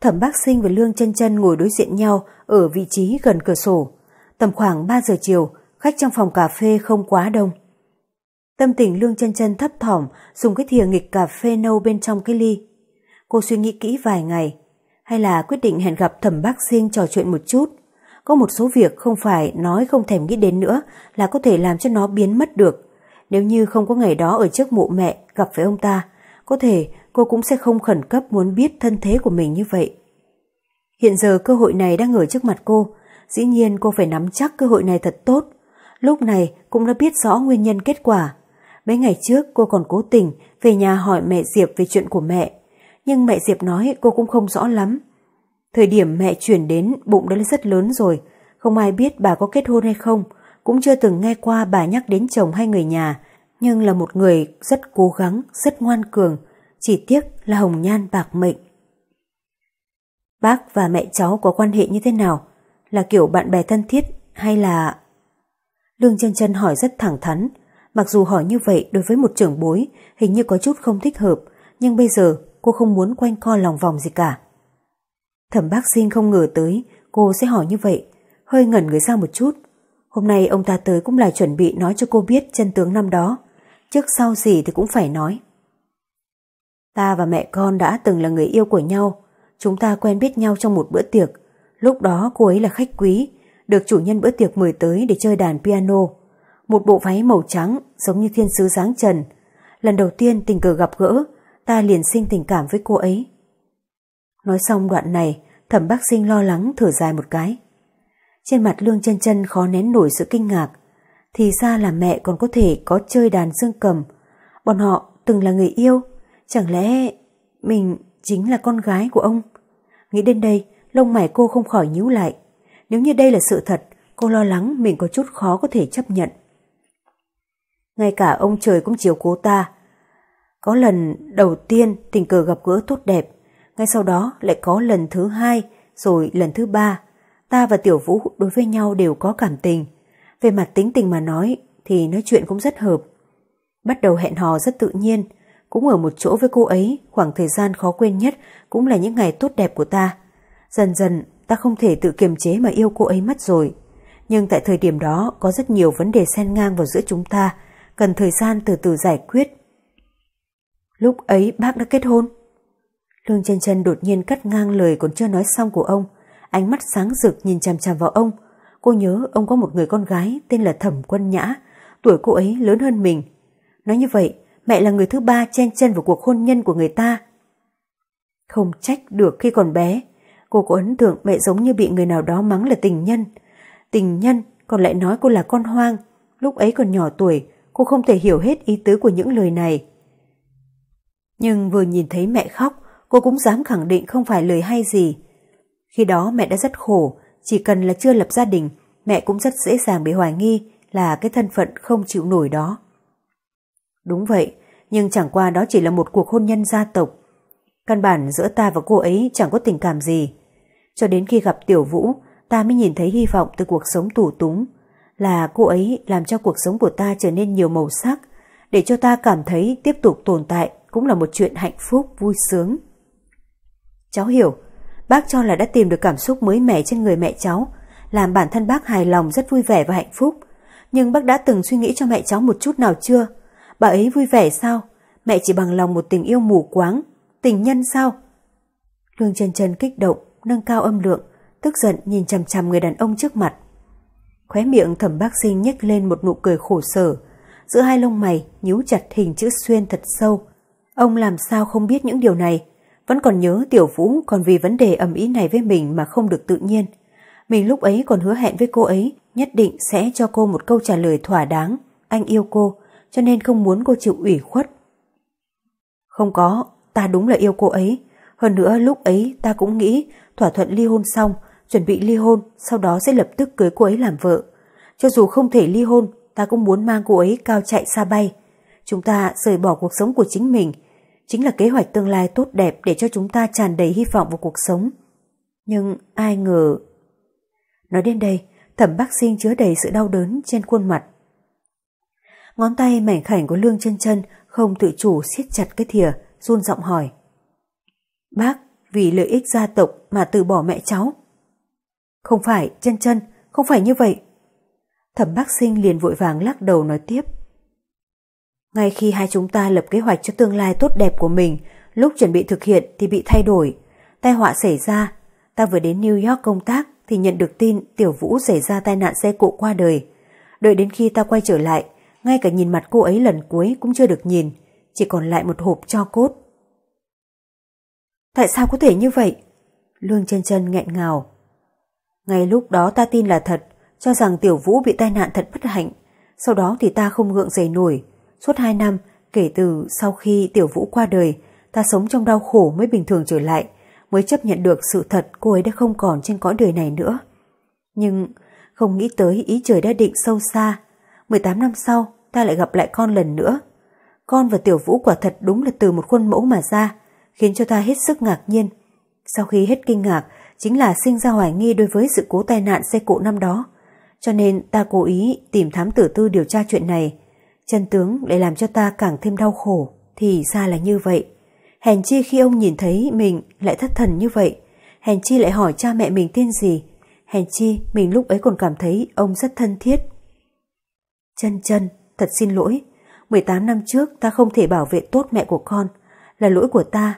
Thẩm Bác Sinh và Lương Chân Chân ngồi đối diện nhau ở vị trí gần cửa sổ. Tầm khoảng 3 giờ chiều, khách trong phòng cà phê không quá đông. Tâm tình Lương chân chân thấp thỏm dùng cái thìa nghịch cà phê nâu bên trong cái ly. Cô suy nghĩ kỹ vài ngày, hay là quyết định hẹn gặp thẩm bác sinh trò chuyện một chút. Có một số việc không phải nói không thèm nghĩ đến nữa là có thể làm cho nó biến mất được. Nếu như không có ngày đó ở trước mộ mẹ gặp với ông ta, có thể cô cũng sẽ không khẩn cấp muốn biết thân thế của mình như vậy. Hiện giờ cơ hội này đang ở trước mặt cô, dĩ nhiên cô phải nắm chắc cơ hội này thật tốt, lúc này cũng đã biết rõ nguyên nhân kết quả. Mấy ngày trước cô còn cố tình về nhà hỏi mẹ Diệp về chuyện của mẹ, nhưng mẹ Diệp nói cô cũng không rõ lắm. Thời điểm mẹ chuyển đến bụng đã rất lớn rồi, không ai biết bà có kết hôn hay không, cũng chưa từng nghe qua bà nhắc đến chồng hay người nhà, nhưng là một người rất cố gắng, rất ngoan cường, chỉ tiếc là hồng nhan bạc mệnh. Bác và mẹ cháu có quan hệ như thế nào? Là kiểu bạn bè thân thiết hay là Lương chân chân hỏi rất thẳng thắn, mặc dù hỏi như vậy đối với một trưởng bối hình như có chút không thích hợp, nhưng bây giờ cô không muốn quanh co lòng vòng gì cả. Thẩm bác sinh không ngờ tới cô sẽ hỏi như vậy, hơi ngẩn người ra một chút. Hôm nay ông ta tới cũng là chuẩn bị nói cho cô biết chân tướng năm đó, trước sau gì thì cũng phải nói. Ta và mẹ con đã từng là người yêu của nhau, chúng ta quen biết nhau trong một bữa tiệc, lúc đó cô ấy là khách quý, được chủ nhân bữa tiệc mời tới để chơi đàn piano. Một bộ váy màu trắng giống như thiên sứ dáng trần. Lần đầu tiên tình cờ gặp gỡ, ta liền sinh tình cảm với cô ấy. Nói xong đoạn này, thẩm bác sinh lo lắng thở dài một cái. Trên mặt lương chân chân khó nén nổi sự kinh ngạc. Thì ra là mẹ còn có thể có chơi đàn dương cầm. Bọn họ từng là người yêu. Chẳng lẽ mình chính là con gái của ông? Nghĩ đến đây, lông mày cô không khỏi nhíu lại. Nếu như đây là sự thật, cô lo lắng mình có chút khó có thể chấp nhận. Ngay cả ông trời cũng chiều cố ta. Có lần đầu tiên tình cờ gặp gỡ tốt đẹp, ngay sau đó lại có lần thứ hai, rồi lần thứ ba. Ta và Tiểu Vũ đối với nhau đều có cảm tình. Về mặt tính tình mà nói thì nói chuyện cũng rất hợp. Bắt đầu hẹn hò rất tự nhiên, cũng ở một chỗ với cô ấy, khoảng thời gian khó quên nhất cũng là những ngày tốt đẹp của ta. Dần dần ta không thể tự kiềm chế mà yêu cô ấy mất rồi. Nhưng tại thời điểm đó có rất nhiều vấn đề xen ngang vào giữa chúng ta, cần thời gian từ từ giải quyết. Lúc ấy bác đã kết hôn. Lương chân chân đột nhiên cắt ngang lời còn chưa nói xong của ông, ánh mắt sáng rực nhìn chằm chằm vào ông. Cô nhớ ông có một người con gái tên là Thẩm Quân Nhã, tuổi cô ấy lớn hơn mình. Nói như vậy, mẹ là người thứ ba chen chân vào cuộc hôn nhân của người ta. Không trách được khi còn bé, Cô có ấn tượng mẹ giống như bị người nào đó mắng là tình nhân. Tình nhân còn lại nói cô là con hoang. Lúc ấy còn nhỏ tuổi, cô không thể hiểu hết ý tứ của những lời này. Nhưng vừa nhìn thấy mẹ khóc, cô cũng dám khẳng định không phải lời hay gì. Khi đó mẹ đã rất khổ, chỉ cần là chưa lập gia đình, mẹ cũng rất dễ dàng bị hoài nghi là cái thân phận không chịu nổi đó. Đúng vậy, nhưng chẳng qua đó chỉ là một cuộc hôn nhân gia tộc. Căn bản giữa ta và cô ấy chẳng có tình cảm gì. Cho đến khi gặp Tiểu Vũ, ta mới nhìn thấy hy vọng từ cuộc sống tủ túng. Là cô ấy làm cho cuộc sống của ta trở nên nhiều màu sắc, để cho ta cảm thấy tiếp tục tồn tại cũng là một chuyện hạnh phúc, vui sướng. Cháu hiểu, bác cho là đã tìm được cảm xúc mới mẻ trên người mẹ cháu, làm bản thân bác hài lòng rất vui vẻ và hạnh phúc. Nhưng bác đã từng suy nghĩ cho mẹ cháu một chút nào chưa? Bà ấy vui vẻ sao? Mẹ chỉ bằng lòng một tình yêu mù quáng, tình nhân sao? Lương chân chân kích động, nâng cao âm lượng, tức giận nhìn chằm chằm người đàn ông trước mặt. Khóe miệng thẩm bác sinh nhếch lên một nụ cười khổ sở, giữa hai lông mày nhíu chặt hình chữ xuyên thật sâu. Ông làm sao không biết những điều này, vẫn còn nhớ Tiểu Vũ còn vì vấn đề ầm ý này với mình mà không được tự nhiên. Mình lúc ấy còn hứa hẹn với cô ấy nhất định sẽ cho cô một câu trả lời thỏa đáng, anh yêu cô, cho nên không muốn cô chịu ủy khuất. Không có, ta đúng là yêu cô ấy, hơn nữa lúc ấy ta cũng nghĩ thỏa thuận ly hôn xong, chuẩn bị ly hôn, sau đó sẽ lập tức cưới cô ấy làm vợ. Cho dù không thể ly hôn, ta cũng muốn mang cô ấy cao chạy xa bay. Chúng ta rời bỏ cuộc sống của chính mình, chính là kế hoạch tương lai tốt đẹp để cho chúng ta tràn đầy hy vọng vào cuộc sống. Nhưng ai ngờ... Nói đến đây, thẩm bác sinh chứa đầy sự đau đớn trên khuôn mặt. Ngón tay mảnh khảnh của lương chân chân không tự chủ siết chặt cái thìa, run giọng hỏi. Bác vì lợi ích gia tộc mà từ bỏ mẹ cháu. Không phải, chân chân, không phải như vậy. Thẩm bác sinh liền vội vàng lắc đầu nói tiếp. Ngay khi hai chúng ta lập kế hoạch cho tương lai tốt đẹp của mình, lúc chuẩn bị thực hiện thì bị thay đổi. Tai họa xảy ra, ta vừa đến New York công tác thì nhận được tin Tiểu Vũ xảy ra tai nạn xe cộ qua đời. Đợi đến khi ta quay trở lại, ngay cả nhìn mặt cô ấy lần cuối cũng chưa được nhìn, chỉ còn lại một hộp cho cốt. Tại sao có thể như vậy? Lương chân chân nghẹn ngào. Ngay lúc đó ta tin là thật, cho rằng Tiểu Vũ bị tai nạn thật bất hạnh. Sau đó thì ta không gượng dậy nổi. Suốt hai năm, kể từ sau khi Tiểu Vũ qua đời, ta sống trong đau khổ mới bình thường trở lại, mới chấp nhận được sự thật cô ấy đã không còn trên cõi đời này nữa. Nhưng không nghĩ tới ý trời đã định sâu xa. 18 năm sau, ta lại gặp lại con lần nữa. Con và Tiểu Vũ quả thật đúng là từ một khuôn mẫu mà ra khiến cho ta hết sức ngạc nhiên. Sau khi hết kinh ngạc, chính là sinh ra hoài nghi đối với sự cố tai nạn xe cộ năm đó. Cho nên ta cố ý tìm thám tử tư điều tra chuyện này. Chân tướng lại làm cho ta càng thêm đau khổ, thì ra là như vậy. Hèn chi khi ông nhìn thấy mình lại thất thần như vậy. Hèn chi lại hỏi cha mẹ mình tên gì. Hèn chi mình lúc ấy còn cảm thấy ông rất thân thiết. Chân chân, thật xin lỗi. 18 năm trước ta không thể bảo vệ tốt mẹ của con. Là lỗi của ta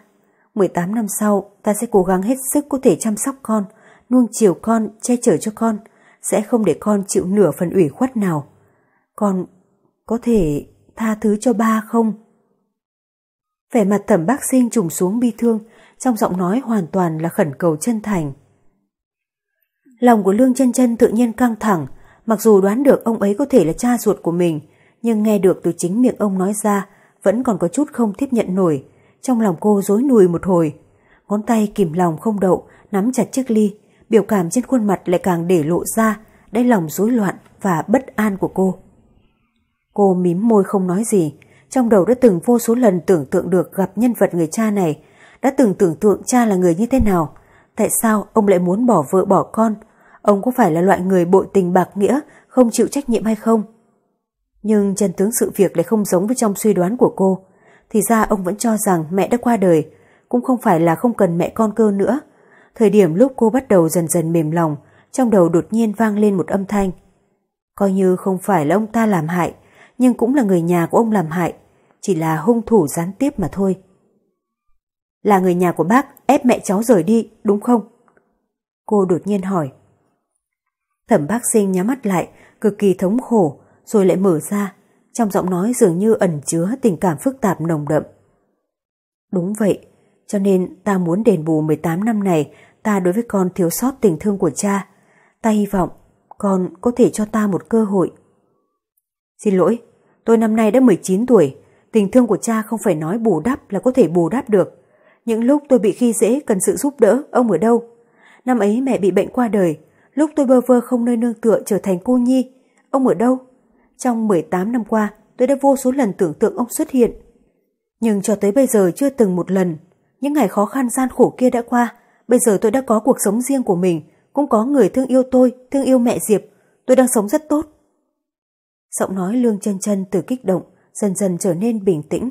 18 năm sau, ta sẽ cố gắng hết sức có thể chăm sóc con, nuông chiều con, che chở cho con, sẽ không để con chịu nửa phần ủy khuất nào. Con có thể tha thứ cho ba không? Vẻ mặt thẩm bác sinh trùng xuống bi thương, trong giọng nói hoàn toàn là khẩn cầu chân thành. Lòng của Lương chân chân tự nhiên căng thẳng, mặc dù đoán được ông ấy có thể là cha ruột của mình, nhưng nghe được từ chính miệng ông nói ra vẫn còn có chút không tiếp nhận nổi, trong lòng cô rối nùi một hồi. Ngón tay kìm lòng không đậu, nắm chặt chiếc ly, biểu cảm trên khuôn mặt lại càng để lộ ra, đáy lòng rối loạn và bất an của cô. Cô mím môi không nói gì, trong đầu đã từng vô số lần tưởng tượng được gặp nhân vật người cha này, đã từng tưởng tượng cha là người như thế nào, tại sao ông lại muốn bỏ vợ bỏ con, ông có phải là loại người bội tình bạc nghĩa, không chịu trách nhiệm hay không? Nhưng chân tướng sự việc lại không giống với trong suy đoán của cô thì ra ông vẫn cho rằng mẹ đã qua đời, cũng không phải là không cần mẹ con cơ nữa. Thời điểm lúc cô bắt đầu dần dần mềm lòng, trong đầu đột nhiên vang lên một âm thanh. Coi như không phải là ông ta làm hại, nhưng cũng là người nhà của ông làm hại, chỉ là hung thủ gián tiếp mà thôi. Là người nhà của bác ép mẹ cháu rời đi, đúng không? Cô đột nhiên hỏi. Thẩm bác sinh nhắm mắt lại, cực kỳ thống khổ, rồi lại mở ra, trong giọng nói dường như ẩn chứa tình cảm phức tạp nồng đậm. Đúng vậy, cho nên ta muốn đền bù 18 năm này ta đối với con thiếu sót tình thương của cha. Ta hy vọng con có thể cho ta một cơ hội. Xin lỗi, tôi năm nay đã 19 tuổi, tình thương của cha không phải nói bù đắp là có thể bù đắp được. Những lúc tôi bị khi dễ cần sự giúp đỡ, ông ở đâu? Năm ấy mẹ bị bệnh qua đời, lúc tôi bơ vơ không nơi nương tựa trở thành cô nhi, ông ở đâu? Trong 18 năm qua, tôi đã vô số lần tưởng tượng ông xuất hiện. Nhưng cho tới bây giờ chưa từng một lần. Những ngày khó khăn gian khổ kia đã qua, bây giờ tôi đã có cuộc sống riêng của mình, cũng có người thương yêu tôi, thương yêu mẹ Diệp. Tôi đang sống rất tốt. Giọng nói lương chân chân từ kích động, dần dần trở nên bình tĩnh.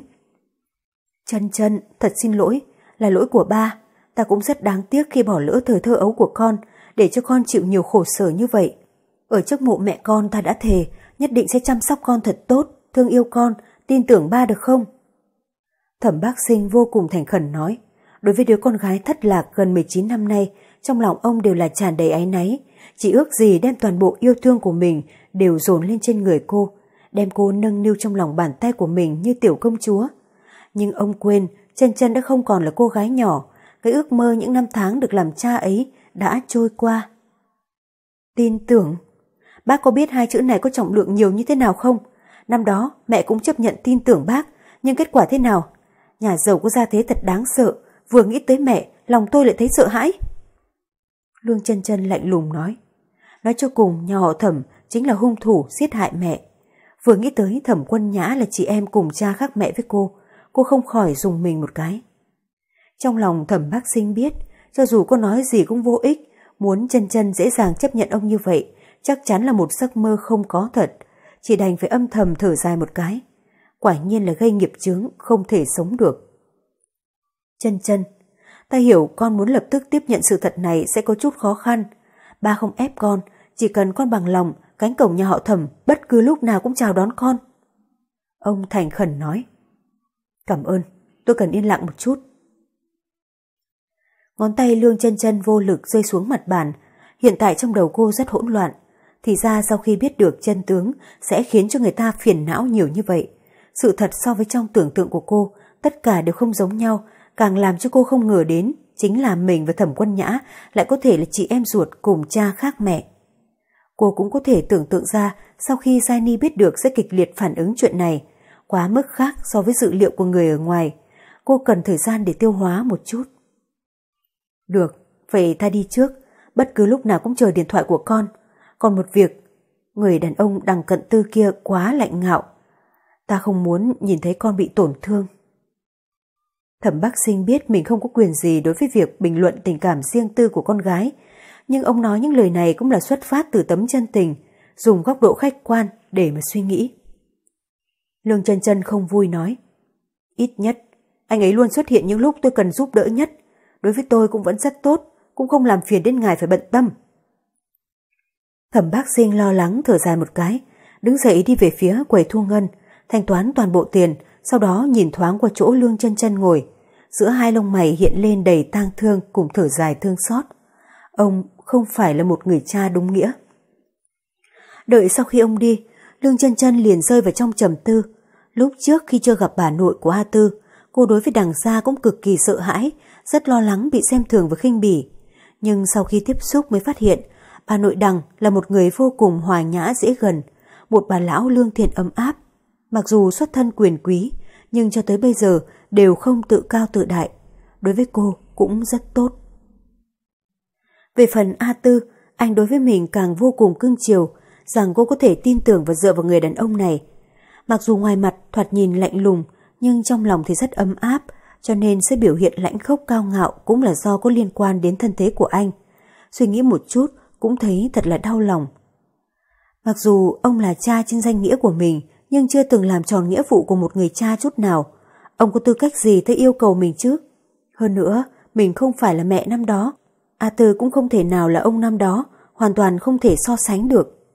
Chân chân, thật xin lỗi, là lỗi của ba. Ta cũng rất đáng tiếc khi bỏ lỡ thời thơ ấu của con, để cho con chịu nhiều khổ sở như vậy. Ở trước mộ mẹ con ta đã thề nhất định sẽ chăm sóc con thật tốt, thương yêu con, tin tưởng ba được không? Thẩm bác sinh vô cùng thành khẩn nói, đối với đứa con gái thất lạc gần 19 năm nay, trong lòng ông đều là tràn đầy áy náy, chỉ ước gì đem toàn bộ yêu thương của mình đều dồn lên trên người cô, đem cô nâng niu trong lòng bàn tay của mình như tiểu công chúa. Nhưng ông quên, chân chân đã không còn là cô gái nhỏ, cái ước mơ những năm tháng được làm cha ấy đã trôi qua. Tin tưởng Bác có biết hai chữ này có trọng lượng nhiều như thế nào không? Năm đó mẹ cũng chấp nhận tin tưởng bác, nhưng kết quả thế nào? Nhà giàu có gia thế thật đáng sợ, vừa nghĩ tới mẹ, lòng tôi lại thấy sợ hãi. Lương chân chân lạnh lùng nói. Nói cho cùng, nhà họ thẩm chính là hung thủ giết hại mẹ. Vừa nghĩ tới thẩm quân nhã là chị em cùng cha khác mẹ với cô, cô không khỏi dùng mình một cái. Trong lòng thẩm bác sinh biết, cho dù cô nói gì cũng vô ích, muốn chân chân dễ dàng chấp nhận ông như vậy, chắc chắn là một giấc mơ không có thật, chỉ đành phải âm thầm thở dài một cái. Quả nhiên là gây nghiệp chướng, không thể sống được. Chân chân, ta hiểu con muốn lập tức tiếp nhận sự thật này sẽ có chút khó khăn. Ba không ép con, chỉ cần con bằng lòng, cánh cổng nhà họ thẩm bất cứ lúc nào cũng chào đón con. Ông Thành khẩn nói. Cảm ơn, tôi cần yên lặng một chút. Ngón tay lương chân chân vô lực rơi xuống mặt bàn, hiện tại trong đầu cô rất hỗn loạn, thì ra sau khi biết được chân tướng sẽ khiến cho người ta phiền não nhiều như vậy. Sự thật so với trong tưởng tượng của cô, tất cả đều không giống nhau, càng làm cho cô không ngờ đến chính là mình và thẩm quân nhã lại có thể là chị em ruột cùng cha khác mẹ. Cô cũng có thể tưởng tượng ra sau khi Saini biết được sẽ kịch liệt phản ứng chuyện này, quá mức khác so với dự liệu của người ở ngoài. Cô cần thời gian để tiêu hóa một chút. Được, vậy ta đi trước, bất cứ lúc nào cũng chờ điện thoại của con, còn một việc, người đàn ông đằng cận tư kia quá lạnh ngạo. Ta không muốn nhìn thấy con bị tổn thương. Thẩm Bắc Sinh biết mình không có quyền gì đối với việc bình luận tình cảm riêng tư của con gái, nhưng ông nói những lời này cũng là xuất phát từ tấm chân tình, dùng góc độ khách quan để mà suy nghĩ. Lương chân chân không vui nói, ít nhất, anh ấy luôn xuất hiện những lúc tôi cần giúp đỡ nhất, đối với tôi cũng vẫn rất tốt, cũng không làm phiền đến ngài phải bận tâm. Thẩm bác sinh lo lắng thở dài một cái, đứng dậy đi về phía quầy thu ngân, thanh toán toàn bộ tiền, sau đó nhìn thoáng qua chỗ lương chân chân ngồi. Giữa hai lông mày hiện lên đầy tang thương cùng thở dài thương xót. Ông không phải là một người cha đúng nghĩa. Đợi sau khi ông đi, Lương chân chân liền rơi vào trong trầm tư. Lúc trước khi chưa gặp bà nội của A Tư, cô đối với đằng gia cũng cực kỳ sợ hãi, rất lo lắng bị xem thường và khinh bỉ. Nhưng sau khi tiếp xúc mới phát hiện, bà nội đằng là một người vô cùng hòa nhã dễ gần, một bà lão lương thiện ấm áp. Mặc dù xuất thân quyền quý, nhưng cho tới bây giờ đều không tự cao tự đại. Đối với cô cũng rất tốt. Về phần A Tư, anh đối với mình càng vô cùng cưng chiều, rằng cô có thể tin tưởng và dựa vào người đàn ông này. Mặc dù ngoài mặt thoạt nhìn lạnh lùng, nhưng trong lòng thì rất ấm áp, cho nên sự biểu hiện lãnh khốc cao ngạo cũng là do có liên quan đến thân thế của anh. Suy nghĩ một chút, cũng thấy thật là đau lòng. Mặc dù ông là cha trên danh nghĩa của mình, nhưng chưa từng làm tròn nghĩa vụ của một người cha chút nào. Ông có tư cách gì tới yêu cầu mình chứ? Hơn nữa, mình không phải là mẹ năm đó. A à, Tư cũng không thể nào là ông năm đó, hoàn toàn không thể so sánh được.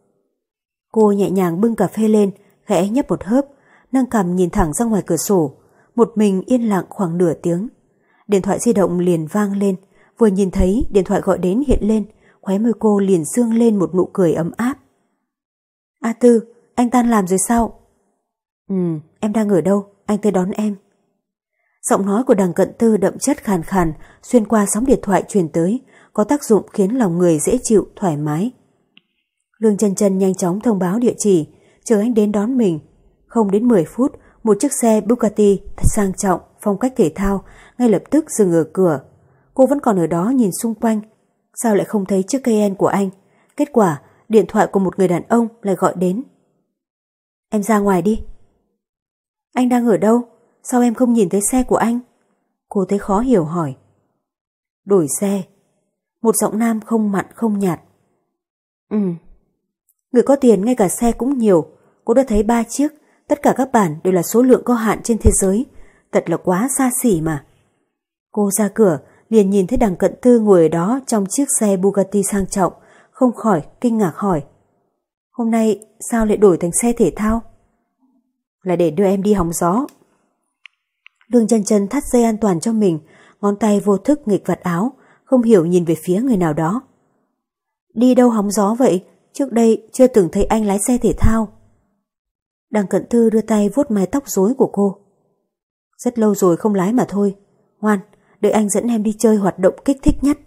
Cô nhẹ nhàng bưng cà phê lên, khẽ nhấp một hớp, nâng cằm nhìn thẳng ra ngoài cửa sổ, một mình yên lặng khoảng nửa tiếng. Điện thoại di động liền vang lên, vừa nhìn thấy điện thoại gọi đến hiện lên, khóe môi cô liền dương lên một nụ cười ấm áp. A Tư, anh tan làm rồi sao? Ừ, em đang ở đâu? Anh tới đón em. Giọng nói của đằng cận tư đậm chất khàn khàn, xuyên qua sóng điện thoại truyền tới, có tác dụng khiến lòng người dễ chịu, thoải mái. Lương chân chân nhanh chóng thông báo địa chỉ, chờ anh đến đón mình. Không đến 10 phút, một chiếc xe Bugatti thật sang trọng, phong cách thể thao, ngay lập tức dừng ở cửa. Cô vẫn còn ở đó nhìn xung quanh, sao lại không thấy chiếc cây en của anh? Kết quả, điện thoại của một người đàn ông lại gọi đến. Em ra ngoài đi. Anh đang ở đâu? Sao em không nhìn thấy xe của anh? Cô thấy khó hiểu hỏi. Đổi xe. Một giọng nam không mặn không nhạt. Ừ. Người có tiền ngay cả xe cũng nhiều. Cô đã thấy ba chiếc. Tất cả các bản đều là số lượng có hạn trên thế giới. Thật là quá xa xỉ mà. Cô ra cửa liền nhìn thấy đằng cận tư ngồi ở đó trong chiếc xe Bugatti sang trọng, không khỏi kinh ngạc hỏi. Hôm nay sao lại đổi thành xe thể thao? Là để đưa em đi hóng gió. Đường chân chân thắt dây an toàn cho mình, ngón tay vô thức nghịch vặt áo, không hiểu nhìn về phía người nào đó. Đi đâu hóng gió vậy? Trước đây chưa từng thấy anh lái xe thể thao. Đằng cận thư đưa tay vuốt mái tóc rối của cô. Rất lâu rồi không lái mà thôi. Ngoan, đợi anh dẫn em đi chơi hoạt động kích thích nhất.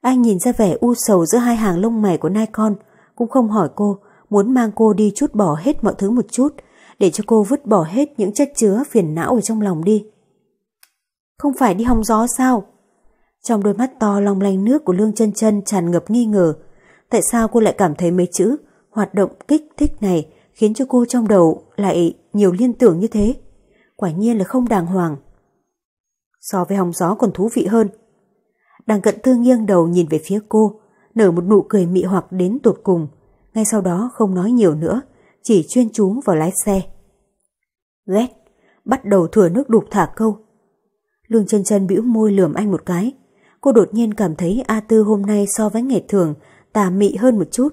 Anh nhìn ra vẻ u sầu giữa hai hàng lông mày của nai con, cũng không hỏi cô, muốn mang cô đi chút bỏ hết mọi thứ một chút, để cho cô vứt bỏ hết những chất chứa phiền não ở trong lòng đi. Không phải đi hóng gió sao? Trong đôi mắt to long lanh nước của Lương chân chân tràn ngập nghi ngờ, tại sao cô lại cảm thấy mấy chữ hoạt động kích thích này khiến cho cô trong đầu lại nhiều liên tưởng như thế? Quả nhiên là không đàng hoàng so với hóng gió còn thú vị hơn. Đằng cận thư nghiêng đầu nhìn về phía cô, nở một nụ cười mị hoặc đến tột cùng, ngay sau đó không nói nhiều nữa, chỉ chuyên chú vào lái xe. Ghét, bắt đầu thừa nước đục thả câu. Lương chân chân bĩu môi lườm anh một cái, cô đột nhiên cảm thấy A Tư hôm nay so với ngày thường tà mị hơn một chút,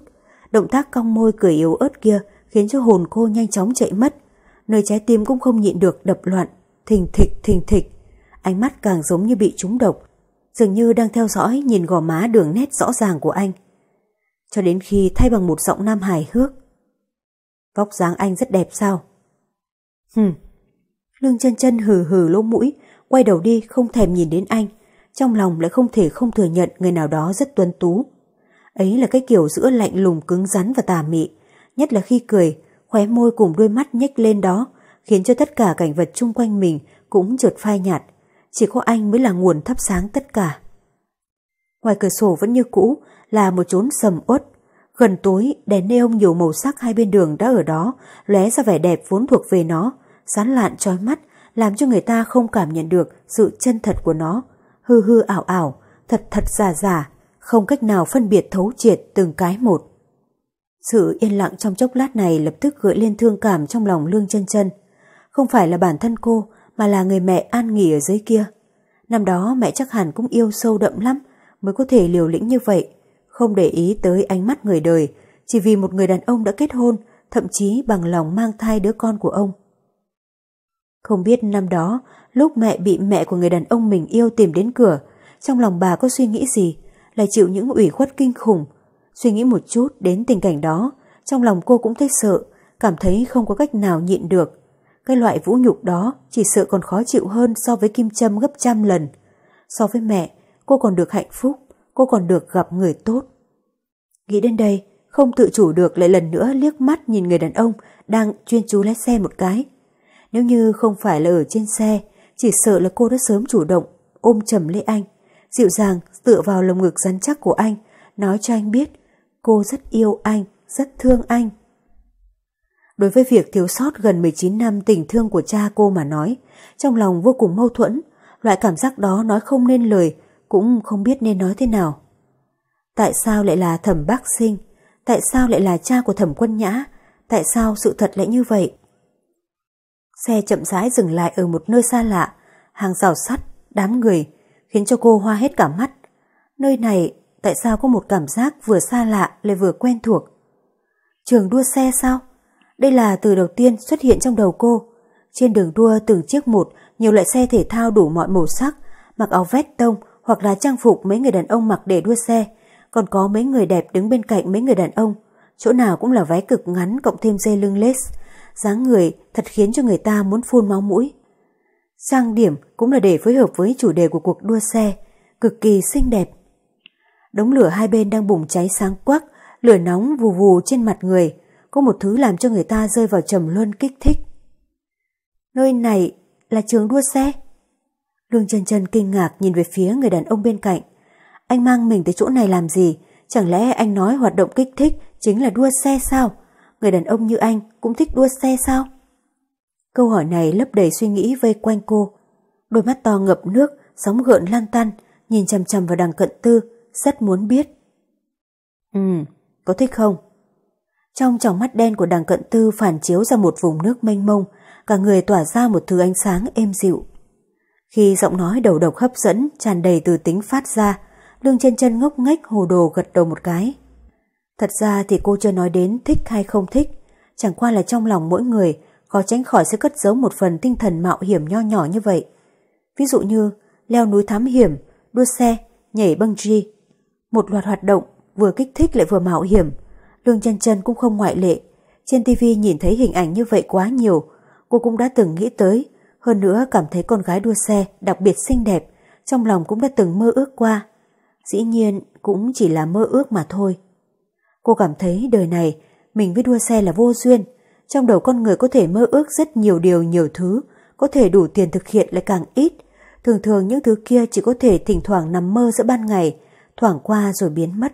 động tác cong môi cười yếu ớt kia khiến cho hồn cô nhanh chóng chạy mất, nơi trái tim cũng không nhịn được đập loạn, thình thịch thình thịch ánh mắt càng giống như bị trúng độc, dường như đang theo dõi nhìn gò má đường nét rõ ràng của anh. Cho đến khi thay bằng một giọng nam hài hước. Vóc dáng anh rất đẹp sao? Hừm. Lương chân chân hừ hừ lỗ mũi, quay đầu đi không thèm nhìn đến anh, trong lòng lại không thể không thừa nhận người nào đó rất tuấn tú. Ấy là cái kiểu giữa lạnh lùng cứng rắn và tà mị, nhất là khi cười, khóe môi cùng đôi mắt nhếch lên đó, khiến cho tất cả cảnh vật chung quanh mình cũng trượt phai nhạt, chỉ có anh mới là nguồn thắp sáng tất cả. Ngoài cửa sổ vẫn như cũ là một chốn sầm uất, gần tối đèn neon nhiều màu sắc hai bên đường đã ở đó, lóe ra vẻ đẹp vốn thuộc về nó, sán lạn trói mắt, làm cho người ta không cảm nhận được sự chân thật của nó, hư hư ảo ảo, thật thật giả giả, không cách nào phân biệt thấu triệt từng cái một. Sự yên lặng trong chốc lát này lập tức gợi lên thương cảm trong lòng Lương chân chân. Không phải là bản thân cô mà là người mẹ an nghỉ ở dưới kia. Năm đó mẹ chắc hẳn cũng yêu sâu đậm lắm mới có thể liều lĩnh như vậy, không để ý tới ánh mắt người đời, chỉ vì một người đàn ông đã kết hôn, thậm chí bằng lòng mang thai đứa con của ông. Không biết năm đó, lúc mẹ bị mẹ của người đàn ông mình yêu tìm đến cửa, trong lòng bà có suy nghĩ gì, lại chịu những ủy khuất kinh khủng. Suy nghĩ một chút đến tình cảnh đó, trong lòng cô cũng thấy sợ, cảm thấy không có cách nào nhịn được, cái loại vũ nhục đó chỉ sợ còn khó chịu hơn so với kim châm gấp trăm lần. So với mẹ, cô còn được hạnh phúc, cô còn được gặp người tốt. Nghĩ đến đây, không tự chủ được lại lần nữa liếc mắt nhìn người đàn ông đang chuyên chú lái xe một cái. Nếu như không phải là ở trên xe, chỉ sợ là cô đã sớm chủ động, ôm chầm lấy anh, dịu dàng tựa vào lồng ngực rắn chắc của anh, nói cho anh biết cô rất yêu anh, rất thương anh. Đối với việc thiếu sót gần 19 năm tình thương của cha cô mà nói, trong lòng vô cùng mâu thuẫn, loại cảm giác đó nói không nên lời, cũng không biết nên nói thế nào. Tại sao lại là thẩm bác sinh? Tại sao lại là cha của thẩm quân nhã? Tại sao sự thật lại như vậy? Xe chậm rãi dừng lại ở một nơi xa lạ, hàng rào sắt, đám người, khiến cho cô hoa hết cả mắt. Nơi này tại sao có một cảm giác vừa xa lạ lại vừa quen thuộc? Trường đua xe sao? Đây là từ đầu tiên xuất hiện trong đầu cô. Trên đường đua từng chiếc một, nhiều loại xe thể thao đủ mọi màu sắc, mặc áo vest tông hoặc là trang phục mấy người đàn ông mặc để đua xe, còn có mấy người đẹp đứng bên cạnh mấy người đàn ông, chỗ nào cũng là váy cực ngắn cộng thêm dây lưng lết dáng người thật khiến cho người ta muốn phun máu mũi. Trang điểm cũng là để phối hợp với chủ đề của cuộc đua xe, cực kỳ xinh đẹp. Đống lửa hai bên đang bùng cháy sáng quắc, lửa nóng vù vù trên mặt người, có một thứ làm cho người ta rơi vào trầm luân kích thích. Nơi này là trường đua xe. Lương chân chân kinh ngạc nhìn về phía người đàn ông bên cạnh. Anh mang mình tới chỗ này làm gì? Chẳng lẽ anh nói hoạt động kích thích chính là đua xe sao? Người đàn ông như anh cũng thích đua xe sao? Câu hỏi này lấp đầy suy nghĩ vây quanh cô. Đôi mắt to ngập nước, sóng gợn lan tăn, nhìn chằm chằm vào đằng cận tư, rất muốn biết. Ừ, có thích không? Trong tròng mắt đen của đằng cận tư phản chiếu ra một vùng nước mênh mông, cả người tỏa ra một thứ ánh sáng êm dịu. Khi giọng nói đầu độc hấp dẫn, tràn đầy từ tính phát ra, lương chân chân ngốc nghếch hồ đồ gật đầu một cái. Thật ra thì cô chưa nói đến thích hay không thích, chẳng qua là trong lòng mỗi người khó tránh khỏi sẽ cất giấu một phần tinh thần mạo hiểm nho nhỏ như vậy. Ví dụ như leo núi thám hiểm, đua xe, nhảy bungee. Một loạt hoạt động vừa kích thích lại vừa mạo hiểm, Lương chân chân cũng không ngoại lệ. Trên TV nhìn thấy hình ảnh như vậy quá nhiều, cô cũng đã từng nghĩ tới, hơn nữa cảm thấy con gái đua xe đặc biệt xinh đẹp, trong lòng cũng đã từng mơ ước qua. Dĩ nhiên cũng chỉ là mơ ước mà thôi. Cô cảm thấy đời này mình với đua xe là vô duyên, trong đầu con người có thể mơ ước rất nhiều điều nhiều thứ, có thể đủ tiền thực hiện lại càng ít. Thường thường những thứ kia chỉ có thể thỉnh thoảng nằm mơ giữa ban ngày, thoảng qua rồi biến mất.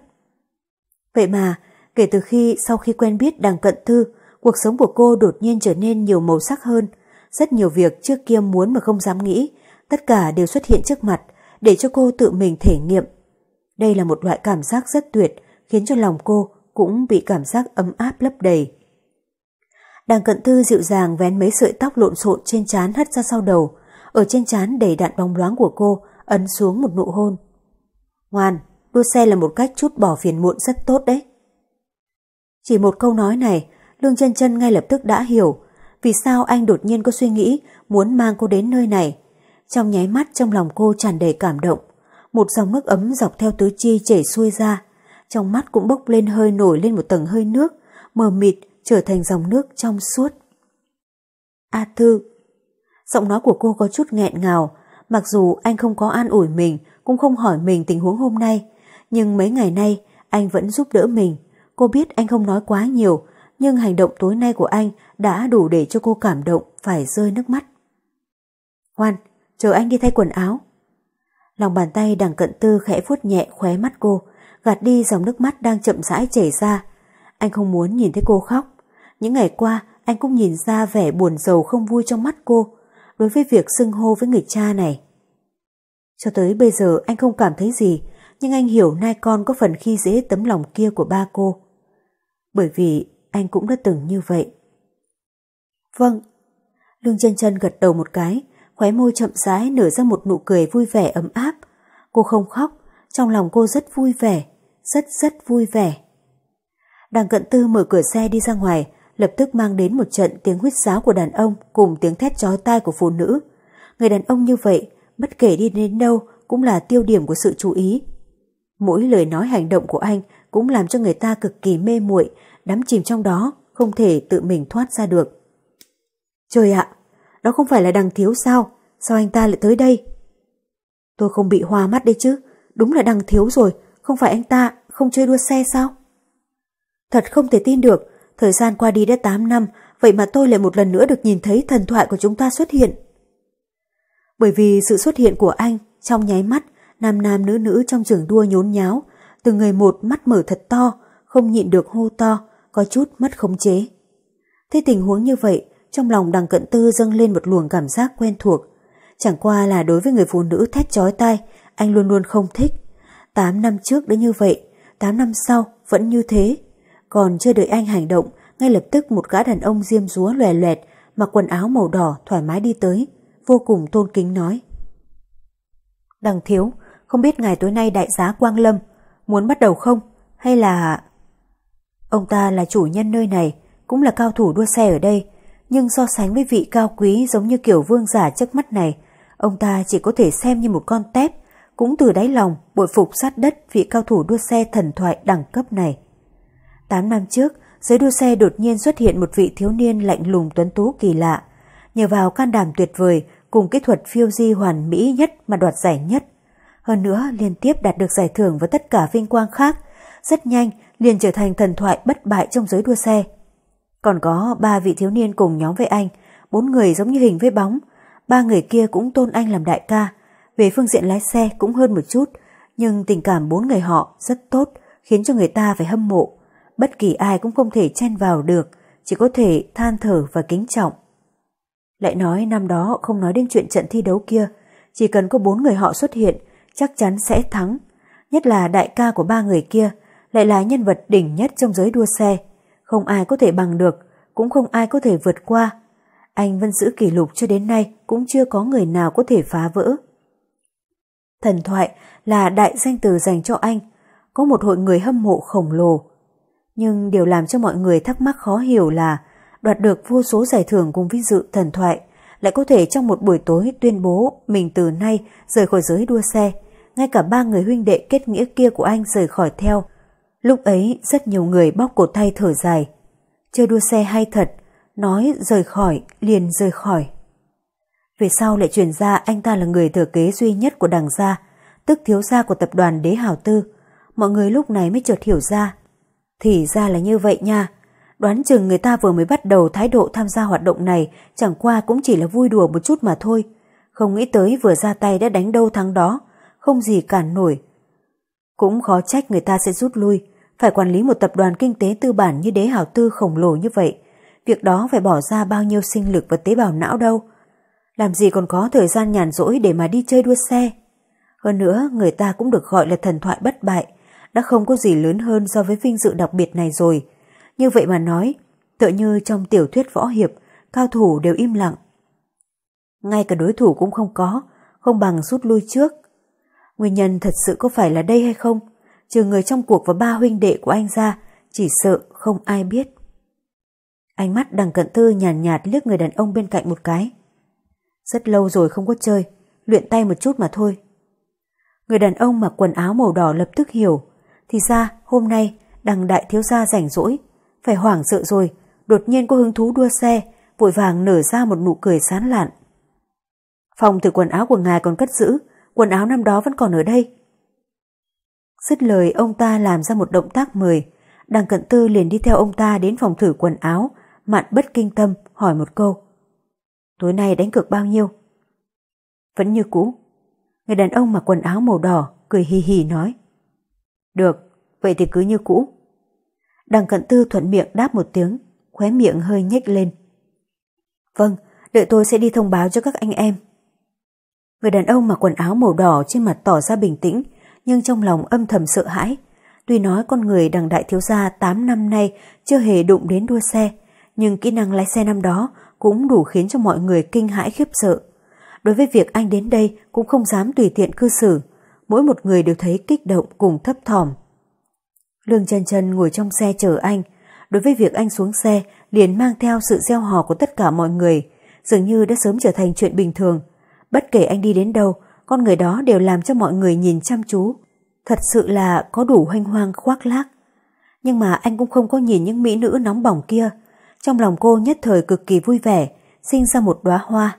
Vậy mà, Kể từ khi sau khi quen biết đằng cận thư, cuộc sống của cô đột nhiên trở nên nhiều màu sắc hơn. Rất nhiều việc trước kia muốn mà không dám nghĩ, tất cả đều xuất hiện trước mặt để cho cô tự mình thể nghiệm. Đây là một loại cảm giác rất tuyệt, khiến cho lòng cô cũng bị cảm giác ấm áp lấp đầy. Đằng cận thư dịu dàng vén mấy sợi tóc lộn xộn trên trán hất ra sau đầu, ở trên trán đầy đạn bóng loáng của cô ấn xuống một nụ hôn. Ngoan, đua xe là một cách chút bỏ phiền muộn rất tốt đấy. Chỉ một câu nói này, Lương chân chân ngay lập tức đã hiểu vì sao anh đột nhiên có suy nghĩ muốn mang cô đến nơi này. Trong nháy mắt trong lòng cô tràn đầy cảm động, một dòng nước ấm dọc theo tứ chi chảy xuôi ra, trong mắt cũng bốc lên hơi nổi lên một tầng hơi nước, mờ mịt trở thành dòng nước trong suốt. A Thư Giọng nói của cô có chút nghẹn ngào, mặc dù anh không có an ủi mình, cũng không hỏi mình tình huống hôm nay, nhưng mấy ngày nay anh vẫn giúp đỡ mình, Cô biết anh không nói quá nhiều, nhưng hành động tối nay của anh đã đủ để cho cô cảm động phải rơi nước mắt. Hoan, chờ anh đi thay quần áo. Lòng bàn tay đằng cận tư khẽ vuốt nhẹ khóe mắt cô, gạt đi dòng nước mắt đang chậm rãi chảy ra. Anh không muốn nhìn thấy cô khóc. Những ngày qua, anh cũng nhìn ra vẻ buồn rầu không vui trong mắt cô đối với việc xưng hô với người cha này. Cho tới bây giờ anh không cảm thấy gì, nhưng anh hiểu nai con có phần khi dễ tấm lòng kia của ba cô bởi vì anh cũng đã từng như vậy. Vâng. Lương chân chân gật đầu một cái, khóe môi chậm rãi nở ra một nụ cười vui vẻ ấm áp. Cô không khóc, trong lòng cô rất vui vẻ, rất rất vui vẻ. Đằng cận tư mở cửa xe đi ra ngoài, lập tức mang đến một trận tiếng huýt sáo của đàn ông cùng tiếng thét chói tai của phụ nữ. Người đàn ông như vậy, bất kể đi đến đâu cũng là tiêu điểm của sự chú ý. Mỗi lời nói hành động của anh cũng làm cho người ta cực kỳ mê muội, đắm chìm trong đó, không thể tự mình thoát ra được. Trời ạ, đó không phải là đằng thiếu sao? Sao anh ta lại tới đây? Tôi không bị hoa mắt đấy chứ, đúng là đằng thiếu rồi, không phải anh ta không chơi đua xe sao? Thật không thể tin được, thời gian qua đi đã 8 năm, vậy mà tôi lại một lần nữa được nhìn thấy thần thoại của chúng ta xuất hiện. Bởi vì sự xuất hiện của anh, trong nháy mắt, nam nam nữ nữ trong trường đua nhốn nháo, từng người một mắt mở thật to, không nhịn được hô to, có chút mất khống chế. Thế tình huống như vậy, trong lòng đằng cận tư dâng lên một luồng cảm giác quen thuộc. Chẳng qua là đối với người phụ nữ thét chói tai, anh luôn luôn không thích. tám năm trước đã như vậy, tám năm sau vẫn như thế. Còn chưa đợi anh hành động, ngay lập tức một gã đàn ông diêm rúa lòe loẹt, mặc quần áo màu đỏ thoải mái đi tới, vô cùng tôn kính nói. Đằng thiếu, không biết ngày tối nay đại giá Quang Lâm muốn bắt đầu không? Hay là... Ông ta là chủ nhân nơi này, cũng là cao thủ đua xe ở đây, nhưng so sánh với vị cao quý giống như kiểu vương giả trước mắt này, ông ta chỉ có thể xem như một con tép, cũng từ đáy lòng bội phục sát đất vị cao thủ đua xe thần thoại đẳng cấp này. Tám năm trước, giới đua xe đột nhiên xuất hiện một vị thiếu niên lạnh lùng tuấn tú kỳ lạ. Nhờ vào can đảm tuyệt vời cùng kỹ thuật phiêu di hoàn mỹ nhất mà đoạt giải nhất, hơn nữa, liên tiếp đạt được giải thưởng với tất cả vinh quang khác, rất nhanh liền trở thành thần thoại bất bại trong giới đua xe. Còn có ba vị thiếu niên cùng nhóm với anh, bốn người giống như hình với bóng, ba người kia cũng tôn anh làm đại ca, về phương diện lái xe cũng hơn một chút, nhưng tình cảm bốn người họ rất tốt, khiến cho người ta phải hâm mộ. Bất kỳ ai cũng không thể chen vào được, chỉ có thể than thở và kính trọng. Lại nói năm đó không nói đến chuyện trận thi đấu kia, chỉ cần có bốn người họ xuất hiện chắc chắn sẽ thắng. Nhất là đại ca của ba người kia lại là nhân vật đỉnh nhất trong giới đua xe. Không ai có thể bằng được, cũng không ai có thể vượt qua. Anh vẫn giữ kỷ lục cho đến nay cũng chưa có người nào có thể phá vỡ. Thần thoại là đại danh từ dành cho anh, có một hội người hâm mộ khổng lồ. Nhưng điều làm cho mọi người thắc mắc khó hiểu là đoạt được vô số giải thưởng cùng vinh dự thần thoại lại có thể trong một buổi tối tuyên bố mình từ nay rời khỏi giới đua xe ngay cả ba người huynh đệ kết nghĩa kia của anh rời khỏi theo. Lúc ấy rất nhiều người bóc cổ tay thở dài. Chơi đua xe hay thật, nói rời khỏi, liền rời khỏi. Về sau lại truyền ra anh ta là người thừa kế duy nhất của đảng gia, tức thiếu gia của tập đoàn Đế hào Tư. Mọi người lúc này mới chợt hiểu ra. Thì ra là như vậy nha. Đoán chừng người ta vừa mới bắt đầu thái độ tham gia hoạt động này chẳng qua cũng chỉ là vui đùa một chút mà thôi. Không nghĩ tới vừa ra tay đã đánh đâu thắng đó không gì cản nổi. Cũng khó trách người ta sẽ rút lui, phải quản lý một tập đoàn kinh tế tư bản như đế hào tư khổng lồ như vậy. Việc đó phải bỏ ra bao nhiêu sinh lực và tế bào não đâu. Làm gì còn có thời gian nhàn rỗi để mà đi chơi đua xe. Hơn nữa, người ta cũng được gọi là thần thoại bất bại, đã không có gì lớn hơn so với vinh dự đặc biệt này rồi. Như vậy mà nói, tựa như trong tiểu thuyết võ hiệp, cao thủ đều im lặng. Ngay cả đối thủ cũng không có, không bằng rút lui trước, Nguyên nhân thật sự có phải là đây hay không? Trừ người trong cuộc và ba huynh đệ của anh ra, chỉ sợ không ai biết. Ánh mắt đằng cận tư nhàn nhạt, nhạt liếc người đàn ông bên cạnh một cái. Rất lâu rồi không có chơi, luyện tay một chút mà thôi. Người đàn ông mặc quần áo màu đỏ lập tức hiểu. Thì ra, hôm nay, đằng đại thiếu gia rảnh rỗi. Phải hoảng sợ rồi, đột nhiên có hứng thú đua xe, vội vàng nở ra một nụ cười sán lạn. Phòng từ quần áo của ngài còn cất giữ, quần áo năm đó vẫn còn ở đây. Dứt lời ông ta làm ra một động tác mời, đằng cận tư liền đi theo ông ta đến phòng thử quần áo, mạn bất kinh tâm hỏi một câu. Tối nay đánh cược bao nhiêu? Vẫn như cũ. Người đàn ông mặc quần áo màu đỏ cười hì hì nói. Được, vậy thì cứ như cũ. Đằng cận tư thuận miệng đáp một tiếng, khóe miệng hơi nhếch lên. Vâng, đợi tôi sẽ đi thông báo cho các anh em. Người đàn ông mặc quần áo màu đỏ trên mặt tỏ ra bình tĩnh, nhưng trong lòng âm thầm sợ hãi. Tuy nói con người đằng đại thiếu gia 8 năm nay chưa hề đụng đến đua xe, nhưng kỹ năng lái xe năm đó cũng đủ khiến cho mọi người kinh hãi khiếp sợ. Đối với việc anh đến đây cũng không dám tùy tiện cư xử, mỗi một người đều thấy kích động cùng thấp thỏm. Lương trần trần ngồi trong xe chờ anh, đối với việc anh xuống xe liền mang theo sự gieo hò của tất cả mọi người, dường như đã sớm trở thành chuyện bình thường. Bất kể anh đi đến đâu, con người đó đều làm cho mọi người nhìn chăm chú. Thật sự là có đủ hoanh hoang khoác lác. Nhưng mà anh cũng không có nhìn những mỹ nữ nóng bỏng kia. Trong lòng cô nhất thời cực kỳ vui vẻ, sinh ra một đóa hoa.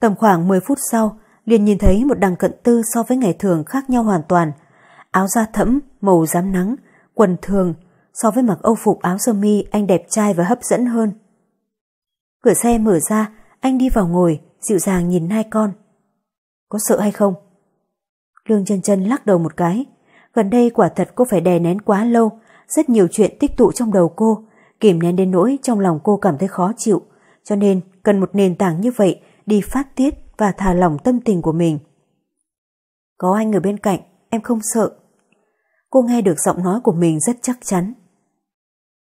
Tầm khoảng 10 phút sau, liền nhìn thấy một đằng cận tư so với ngày thường khác nhau hoàn toàn. Áo da thẫm, màu rám nắng, quần thường, so với mặc âu phục áo sơ mi anh đẹp trai và hấp dẫn hơn. Cửa xe mở ra, anh đi vào ngồi, dịu dàng nhìn hai con. Có sợ hay không? Lương chân chân lắc đầu một cái. Gần đây quả thật cô phải đè nén quá lâu, rất nhiều chuyện tích tụ trong đầu cô, kìm nén đến nỗi trong lòng cô cảm thấy khó chịu, cho nên cần một nền tảng như vậy đi phát tiết và thả lỏng tâm tình của mình. Có anh ở bên cạnh, em không sợ. Cô nghe được giọng nói của mình rất chắc chắn.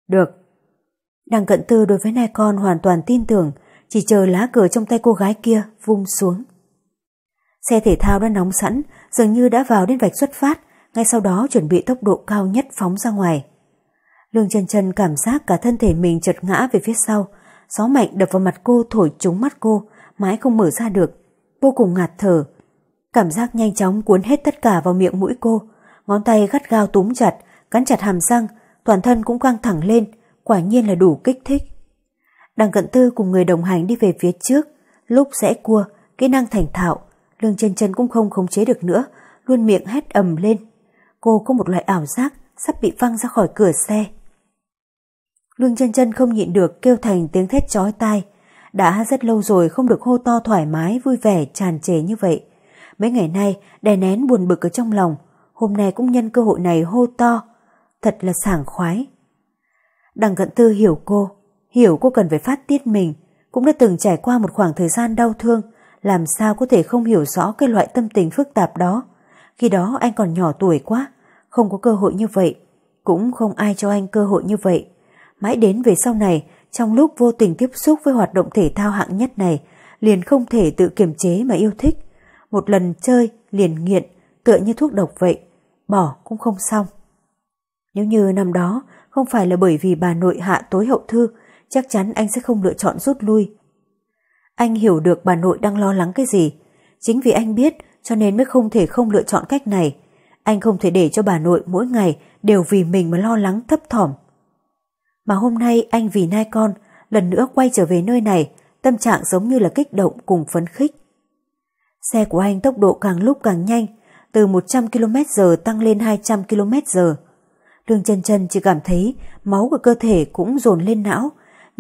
Được. Đằng cận tư đối với nai con hoàn toàn tin tưởng chỉ chờ lá cờ trong tay cô gái kia vung xuống. Xe thể thao đã nóng sẵn, dường như đã vào đến vạch xuất phát, ngay sau đó chuẩn bị tốc độ cao nhất phóng ra ngoài. Lương Trần Trần cảm giác cả thân thể mình chật ngã về phía sau, gió mạnh đập vào mặt cô thổi trúng mắt cô, mãi không mở ra được, vô cùng ngạt thở. Cảm giác nhanh chóng cuốn hết tất cả vào miệng mũi cô, ngón tay gắt gao túm chặt, cắn chặt hàm răng, toàn thân cũng căng thẳng lên, quả nhiên là đủ kích thích đang cận tư cùng người đồng hành đi về phía trước, lúc rẽ cua, kỹ năng thành thạo, lương chân chân cũng không khống chế được nữa, luôn miệng hét ầm lên. Cô có một loại ảo giác sắp bị văng ra khỏi cửa xe. Lương chân chân không nhịn được kêu thành tiếng thét chói tai. Đã rất lâu rồi không được hô to thoải mái, vui vẻ, tràn trề như vậy. Mấy ngày nay, đè nén buồn bực ở trong lòng, hôm nay cũng nhân cơ hội này hô to. Thật là sảng khoái. Đằng cận tư hiểu cô, Hiểu cô cần phải phát tiết mình, cũng đã từng trải qua một khoảng thời gian đau thương, làm sao có thể không hiểu rõ cái loại tâm tình phức tạp đó. Khi đó anh còn nhỏ tuổi quá, không có cơ hội như vậy, cũng không ai cho anh cơ hội như vậy. Mãi đến về sau này, trong lúc vô tình tiếp xúc với hoạt động thể thao hạng nhất này, liền không thể tự kiềm chế mà yêu thích. Một lần chơi liền nghiện, tựa như thuốc độc vậy, bỏ cũng không xong. Nếu như năm đó không phải là bởi vì bà nội hạ tối hậu thư chắc chắn anh sẽ không lựa chọn rút lui. Anh hiểu được bà nội đang lo lắng cái gì. Chính vì anh biết cho nên mới không thể không lựa chọn cách này. Anh không thể để cho bà nội mỗi ngày đều vì mình mà lo lắng thấp thỏm. Mà hôm nay anh vì nai con, lần nữa quay trở về nơi này, tâm trạng giống như là kích động cùng phấn khích. Xe của anh tốc độ càng lúc càng nhanh, từ 100 km giờ tăng lên 200 km giờ Đường chân chân chỉ cảm thấy máu của cơ thể cũng dồn lên não,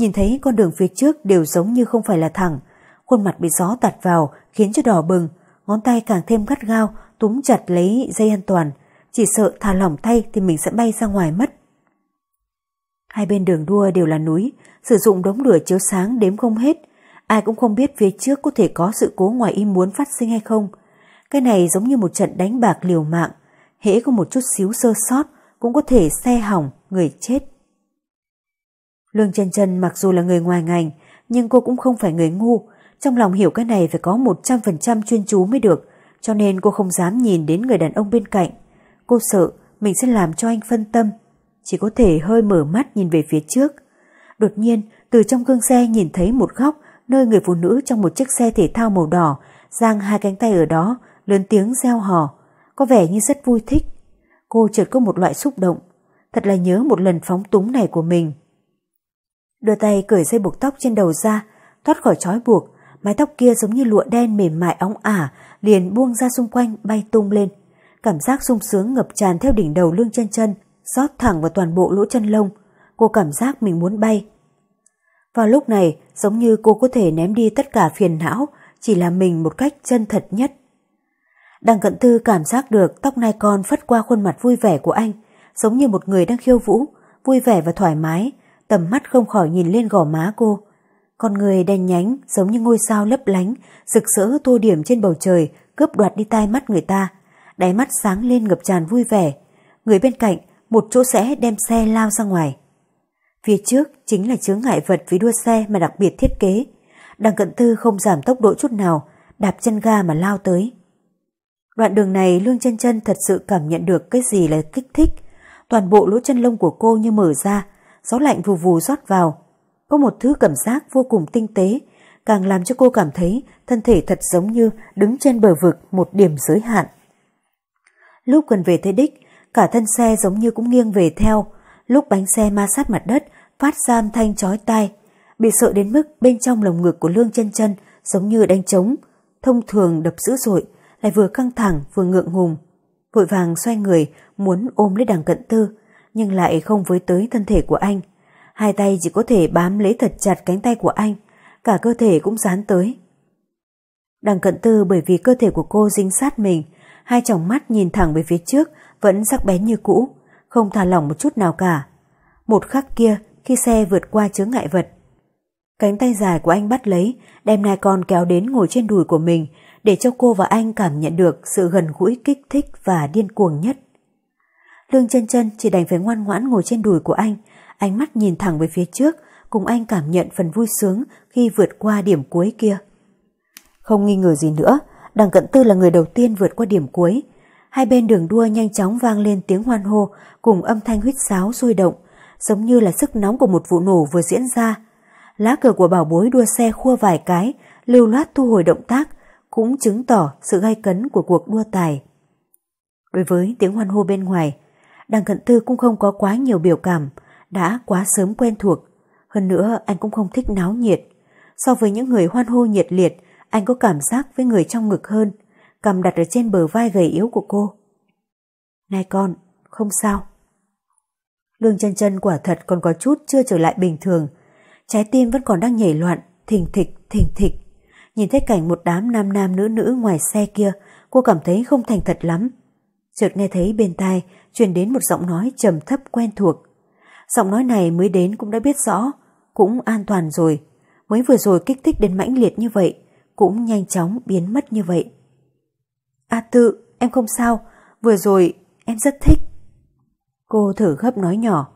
nhìn thấy con đường phía trước đều giống như không phải là thẳng. Khuôn mặt bị gió tạt vào khiến cho đỏ bừng, ngón tay càng thêm gắt gao túm chặt lấy dây an toàn, chỉ sợ thả lỏng tay thì mình sẽ bay ra ngoài mất. Hai bên đường đua đều là núi, sử dụng đống lửa chiếu sáng đếm không hết, ai cũng không biết phía trước có thể có sự cố ngoài ý muốn phát sinh hay không. Cái này giống như một trận đánh bạc liều mạng, hễ có một chút xíu sơ sót cũng có thể xe hỏng, người chết. Lương chân chân mặc dù là người ngoài ngành, nhưng cô cũng không phải người ngu, trong lòng hiểu cái này phải có 100% chuyên chú mới được, cho nên cô không dám nhìn đến người đàn ông bên cạnh. Cô sợ mình sẽ làm cho anh phân tâm, chỉ có thể hơi mở mắt nhìn về phía trước. Đột nhiên, từ trong gương xe nhìn thấy một góc nơi người phụ nữ trong một chiếc xe thể thao màu đỏ giang hai cánh tay ở đó, lớn tiếng reo hò, có vẻ như rất vui thích. Cô chợt có một loại xúc động, thật là nhớ một lần phóng túng này của mình. Đưa tay cởi dây buộc tóc trên đầu ra, thoát khỏi trói buộc, mái tóc kia giống như lụa đen mềm mại óng ả, liền buông ra xung quanh bay tung lên. Cảm giác sung sướng ngập tràn theo đỉnh đầu lương chân chân, rót thẳng vào toàn bộ lỗ chân lông. Cô cảm giác mình muốn bay. Vào lúc này, giống như cô có thể ném đi tất cả phiền não, chỉ là mình một cách chân thật nhất. Đằng cận thư cảm giác được tóc nai con phất qua khuôn mặt vui vẻ của anh, giống như một người đang khiêu vũ, vui vẻ và thoải mái, tầm mắt không khỏi nhìn lên gò má cô. Con người đen nhánh giống như ngôi sao lấp lánh, rực rỡ tô điểm trên bầu trời, cướp đoạt đi tai mắt người ta. Đáy mắt sáng lên ngập tràn vui vẻ. Người bên cạnh, một chỗ sẽ đem xe lao ra ngoài. Phía trước chính là chướng ngại vật vì đua xe mà đặc biệt thiết kế. Đằng cận tư không giảm tốc độ chút nào, đạp chân ga mà lao tới. Đoạn đường này Lương chân chân thật sự cảm nhận được cái gì là kích thích. Toàn bộ lỗ chân lông của cô như mở ra, gió lạnh vù vù rót vào. Có một thứ cảm giác vô cùng tinh tế, càng làm cho cô cảm thấy thân thể thật giống như đứng trên bờ vực một điểm giới hạn. Lúc gần về tới đích, cả thân xe giống như cũng nghiêng về theo, lúc bánh xe ma sát mặt đất phát ra âm thanh chói tai, bị sợ đến mức bên trong lồng ngực của Lương chân chân giống như đánh trống, thông thường đập dữ dội, lại vừa căng thẳng vừa ngượng ngùng. Vội vàng xoay người, muốn ôm lấy đằng cận tư, nhưng lại không với tới thân thể của anh. Hai tay chỉ có thể bám lấy thật chặt cánh tay của anh, cả cơ thể cũng dán tới. Đằng cận tư bởi vì cơ thể của cô dính sát mình, hai tròng mắt nhìn thẳng về phía trước vẫn sắc bén như cũ, không thả lỏng một chút nào cả. Một khắc kia khi xe vượt qua chướng ngại vật. Cánh tay dài của anh bắt lấy, đem nai con kéo đến ngồi trên đùi của mình để cho cô và anh cảm nhận được sự gần gũi kích thích và điên cuồng nhất. Lương chân chân chỉ đành phải ngoan ngoãn ngồi trên đùi của anh, ánh mắt nhìn thẳng về phía trước, cùng anh cảm nhận phần vui sướng khi vượt qua điểm cuối kia. Không nghi ngờ gì nữa, đằng cận tư là người đầu tiên vượt qua điểm cuối. Hai bên đường đua nhanh chóng vang lên tiếng hoan hô cùng âm thanh huyết sáo sôi động, giống như là sức nóng của một vụ nổ vừa diễn ra. Lá cờ của bảo bối đua xe khua vài cái, lưu loát thu hồi động tác, cũng chứng tỏ sự gai cấn của cuộc đua tài. Đối với tiếng hoan hô bên ngoài, Đằng cận tư cũng không có quá nhiều biểu cảm, đã quá sớm quen thuộc. Hơn nữa anh cũng không thích náo nhiệt. So với những người hoan hô nhiệt liệt, anh có cảm giác với người trong ngực hơn, cầm đặt ở trên bờ vai gầy yếu của cô. Này con, không sao. Lương chân chân quả thật còn có chút chưa trở lại bình thường. Trái tim vẫn còn đang nhảy loạn, thình thịch, thình thịch. Nhìn thấy cảnh một đám nam nam nữ nữ ngoài xe kia, cô cảm thấy không thành thật lắm chợt nghe thấy bên tai truyền đến một giọng nói trầm thấp quen thuộc. Giọng nói này mới đến cũng đã biết rõ, cũng an toàn rồi. Mới vừa rồi kích thích đến mãnh liệt như vậy, cũng nhanh chóng biến mất như vậy. A tự, em không sao, vừa rồi em rất thích. Cô thở gấp nói nhỏ.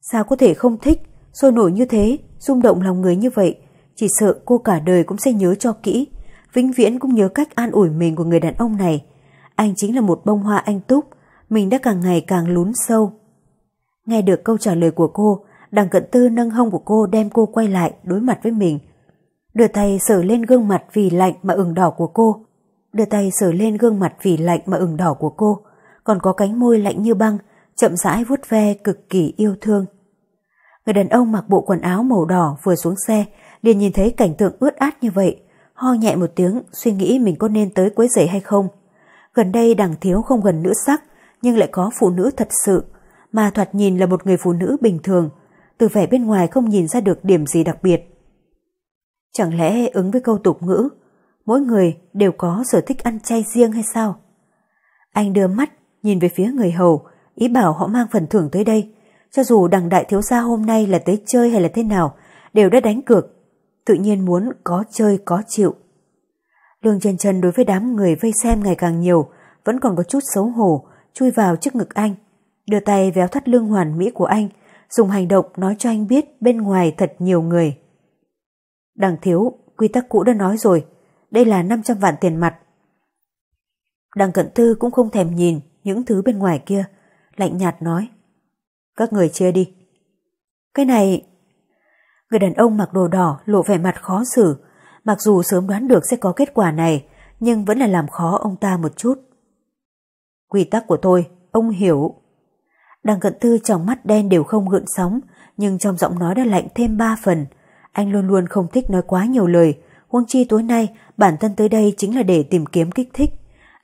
Sao có thể không thích, sôi nổi như thế, rung động lòng người như vậy, chỉ sợ cô cả đời cũng sẽ nhớ cho kỹ, vĩnh viễn cũng nhớ cách an ủi mình của người đàn ông này anh chính là một bông hoa anh túc, mình đã càng ngày càng lún sâu. Nghe được câu trả lời của cô, đằng cận tư nâng hông của cô đem cô quay lại đối mặt với mình. Đưa tay sờ lên gương mặt vì lạnh mà ửng đỏ của cô. Đưa tay sờ lên gương mặt vì lạnh mà ửng đỏ của cô, còn có cánh môi lạnh như băng, chậm rãi vuốt ve cực kỳ yêu thương. Người đàn ông mặc bộ quần áo màu đỏ vừa xuống xe, liền nhìn thấy cảnh tượng ướt át như vậy, ho nhẹ một tiếng, suy nghĩ mình có nên tới quấy rầy hay không. Gần đây đằng thiếu không gần nữ sắc, nhưng lại có phụ nữ thật sự, mà thoạt nhìn là một người phụ nữ bình thường, từ vẻ bên ngoài không nhìn ra được điểm gì đặc biệt. Chẳng lẽ ứng với câu tục ngữ, mỗi người đều có sở thích ăn chay riêng hay sao? Anh đưa mắt, nhìn về phía người hầu, ý bảo họ mang phần thưởng tới đây. Cho dù đằng đại thiếu gia hôm nay là tới chơi hay là thế nào, đều đã đánh cược. Tự nhiên muốn có chơi có chịu. Lương chân chân đối với đám người vây xem ngày càng nhiều, vẫn còn có chút xấu hổ, chui vào trước ngực anh, đưa tay véo thắt lưng hoàn mỹ của anh, dùng hành động nói cho anh biết bên ngoài thật nhiều người. Đằng thiếu, quy tắc cũ đã nói rồi, đây là 500 vạn tiền mặt. Đằng cận tư cũng không thèm nhìn những thứ bên ngoài kia, lạnh nhạt nói. Các người chia đi. Cái này... Người đàn ông mặc đồ đỏ lộ vẻ mặt khó xử, mặc dù sớm đoán được sẽ có kết quả này, nhưng vẫn là làm khó ông ta một chút. Quy tắc của tôi, ông hiểu. Đằng cận tư trong mắt đen đều không gợn sóng, nhưng trong giọng nói đã lạnh thêm ba phần. Anh luôn luôn không thích nói quá nhiều lời, huống chi tối nay bản thân tới đây chính là để tìm kiếm kích thích.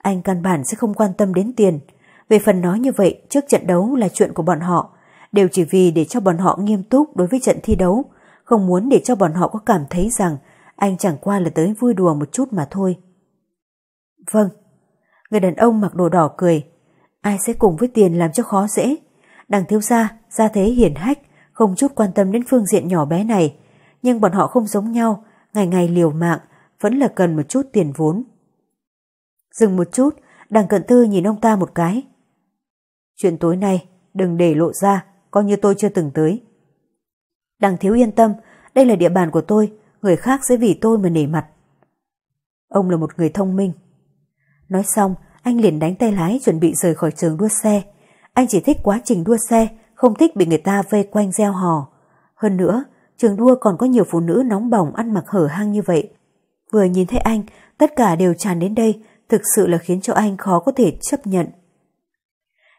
Anh căn bản sẽ không quan tâm đến tiền. Về phần nói như vậy trước trận đấu là chuyện của bọn họ, đều chỉ vì để cho bọn họ nghiêm túc đối với trận thi đấu, không muốn để cho bọn họ có cảm thấy rằng anh chẳng qua là tới vui đùa một chút mà thôi. Vâng. Người đàn ông mặc đồ đỏ cười. Ai sẽ cùng với tiền làm cho khó dễ. Đằng thiếu gia, gia thế hiển hách, không chút quan tâm đến phương diện nhỏ bé này. Nhưng bọn họ không giống nhau, ngày ngày liều mạng, vẫn là cần một chút tiền vốn. Dừng một chút, đằng cận tư nhìn ông ta một cái. Chuyện tối nay, đừng để lộ ra, coi như tôi chưa từng tới. Đằng thiếu yên tâm, đây là địa bàn của tôi, người khác sẽ vì tôi mà nể mặt. Ông là một người thông minh. Nói xong, anh liền đánh tay lái chuẩn bị rời khỏi trường đua xe. Anh chỉ thích quá trình đua xe, không thích bị người ta vây quanh gieo hò. Hơn nữa, trường đua còn có nhiều phụ nữ nóng bỏng ăn mặc hở hang như vậy. Vừa nhìn thấy anh, tất cả đều tràn đến đây, thực sự là khiến cho anh khó có thể chấp nhận.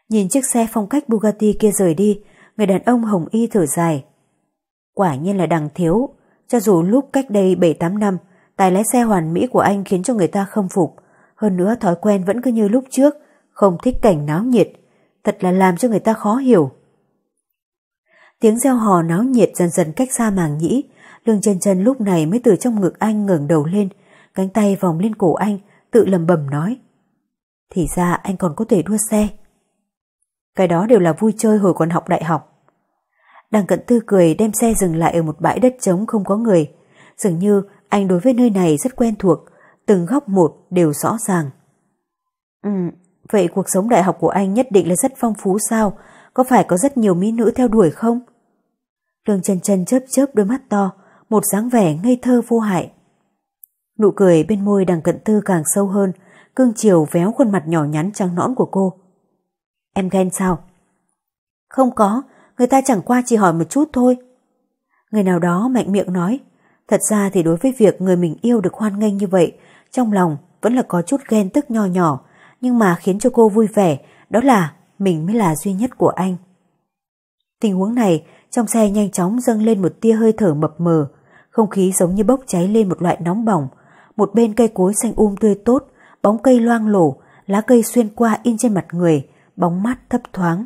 Nhìn chiếc xe phong cách Bugatti kia rời đi, người đàn ông hồng y thở dài. Quả nhiên là đằng thiếu, cho dù lúc cách đây 7-8 năm, tài lái xe hoàn mỹ của anh khiến cho người ta khâm phục, hơn nữa thói quen vẫn cứ như lúc trước, không thích cảnh náo nhiệt, thật là làm cho người ta khó hiểu. Tiếng reo hò náo nhiệt dần dần cách xa màng nhĩ, Lương chân chân lúc này mới từ trong ngực anh ngẩng đầu lên, cánh tay vòng lên cổ anh, tự lầm bầm nói. Thì ra anh còn có thể đua xe. Cái đó đều là vui chơi hồi còn học đại học. Đằng cận tư cười đem xe dừng lại ở một bãi đất trống không có người. Dường như anh đối với nơi này rất quen thuộc, từng góc một đều rõ ràng. Ừ, vậy cuộc sống đại học của anh nhất định là rất phong phú sao? Có phải có rất nhiều mỹ nữ theo đuổi không? Lương chân chân chớp chớp đôi mắt to, một dáng vẻ ngây thơ vô hại. Nụ cười bên môi đằng cận tư càng sâu hơn, cương chiều véo khuôn mặt nhỏ nhắn trắng nõn của cô. Em ghen sao? Không có, người ta chẳng qua chỉ hỏi một chút thôi. Người nào đó mạnh miệng nói, thật ra thì đối với việc người mình yêu được hoan nghênh như vậy, trong lòng vẫn là có chút ghen tức nho nhỏ, nhưng mà khiến cho cô vui vẻ, đó là mình mới là duy nhất của anh. Tình huống này, trong xe nhanh chóng dâng lên một tia hơi thở mập mờ, không khí giống như bốc cháy lên một loại nóng bỏng, một bên cây cối xanh um tươi tốt, bóng cây loang lổ, lá cây xuyên qua in trên mặt người, bóng mát thấp thoáng.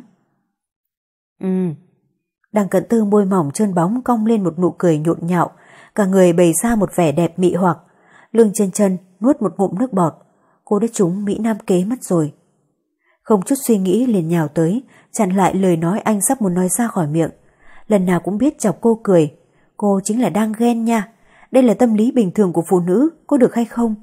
Ừ. Đằng cận tư môi mỏng chân bóng cong lên một nụ cười nhộn nhạo, cả người bày ra một vẻ đẹp mị hoặc. Lương chân chân nuốt một ngụm nước bọt. Cô đã trúng Mỹ Nam kế mất rồi. Không chút suy nghĩ liền nhào tới, chặn lại lời nói anh sắp muốn nói ra khỏi miệng. Lần nào cũng biết chọc cô cười. Cô chính là đang ghen nha. Đây là tâm lý bình thường của phụ nữ, cô được hay không?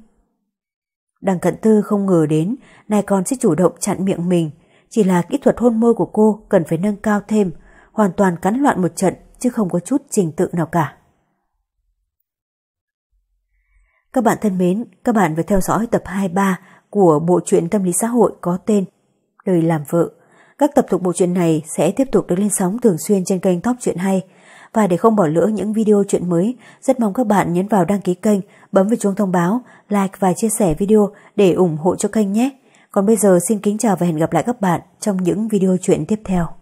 Đằng cận tư không ngờ đến, nay con sẽ chủ động chặn miệng mình chỉ là kỹ thuật hôn môi của cô cần phải nâng cao thêm, hoàn toàn cắn loạn một trận chứ không có chút trình tự nào cả. Các bạn thân mến, các bạn vừa theo dõi tập 23 của bộ truyện tâm lý xã hội có tên Đời làm vợ. Các tập thuộc bộ truyện này sẽ tiếp tục được lên sóng thường xuyên trên kênh Top Truyện Hay. Và để không bỏ lỡ những video truyện mới, rất mong các bạn nhấn vào đăng ký kênh, bấm vào chuông thông báo, like và chia sẻ video để ủng hộ cho kênh nhé. Còn bây giờ xin kính chào và hẹn gặp lại các bạn trong những video chuyện tiếp theo.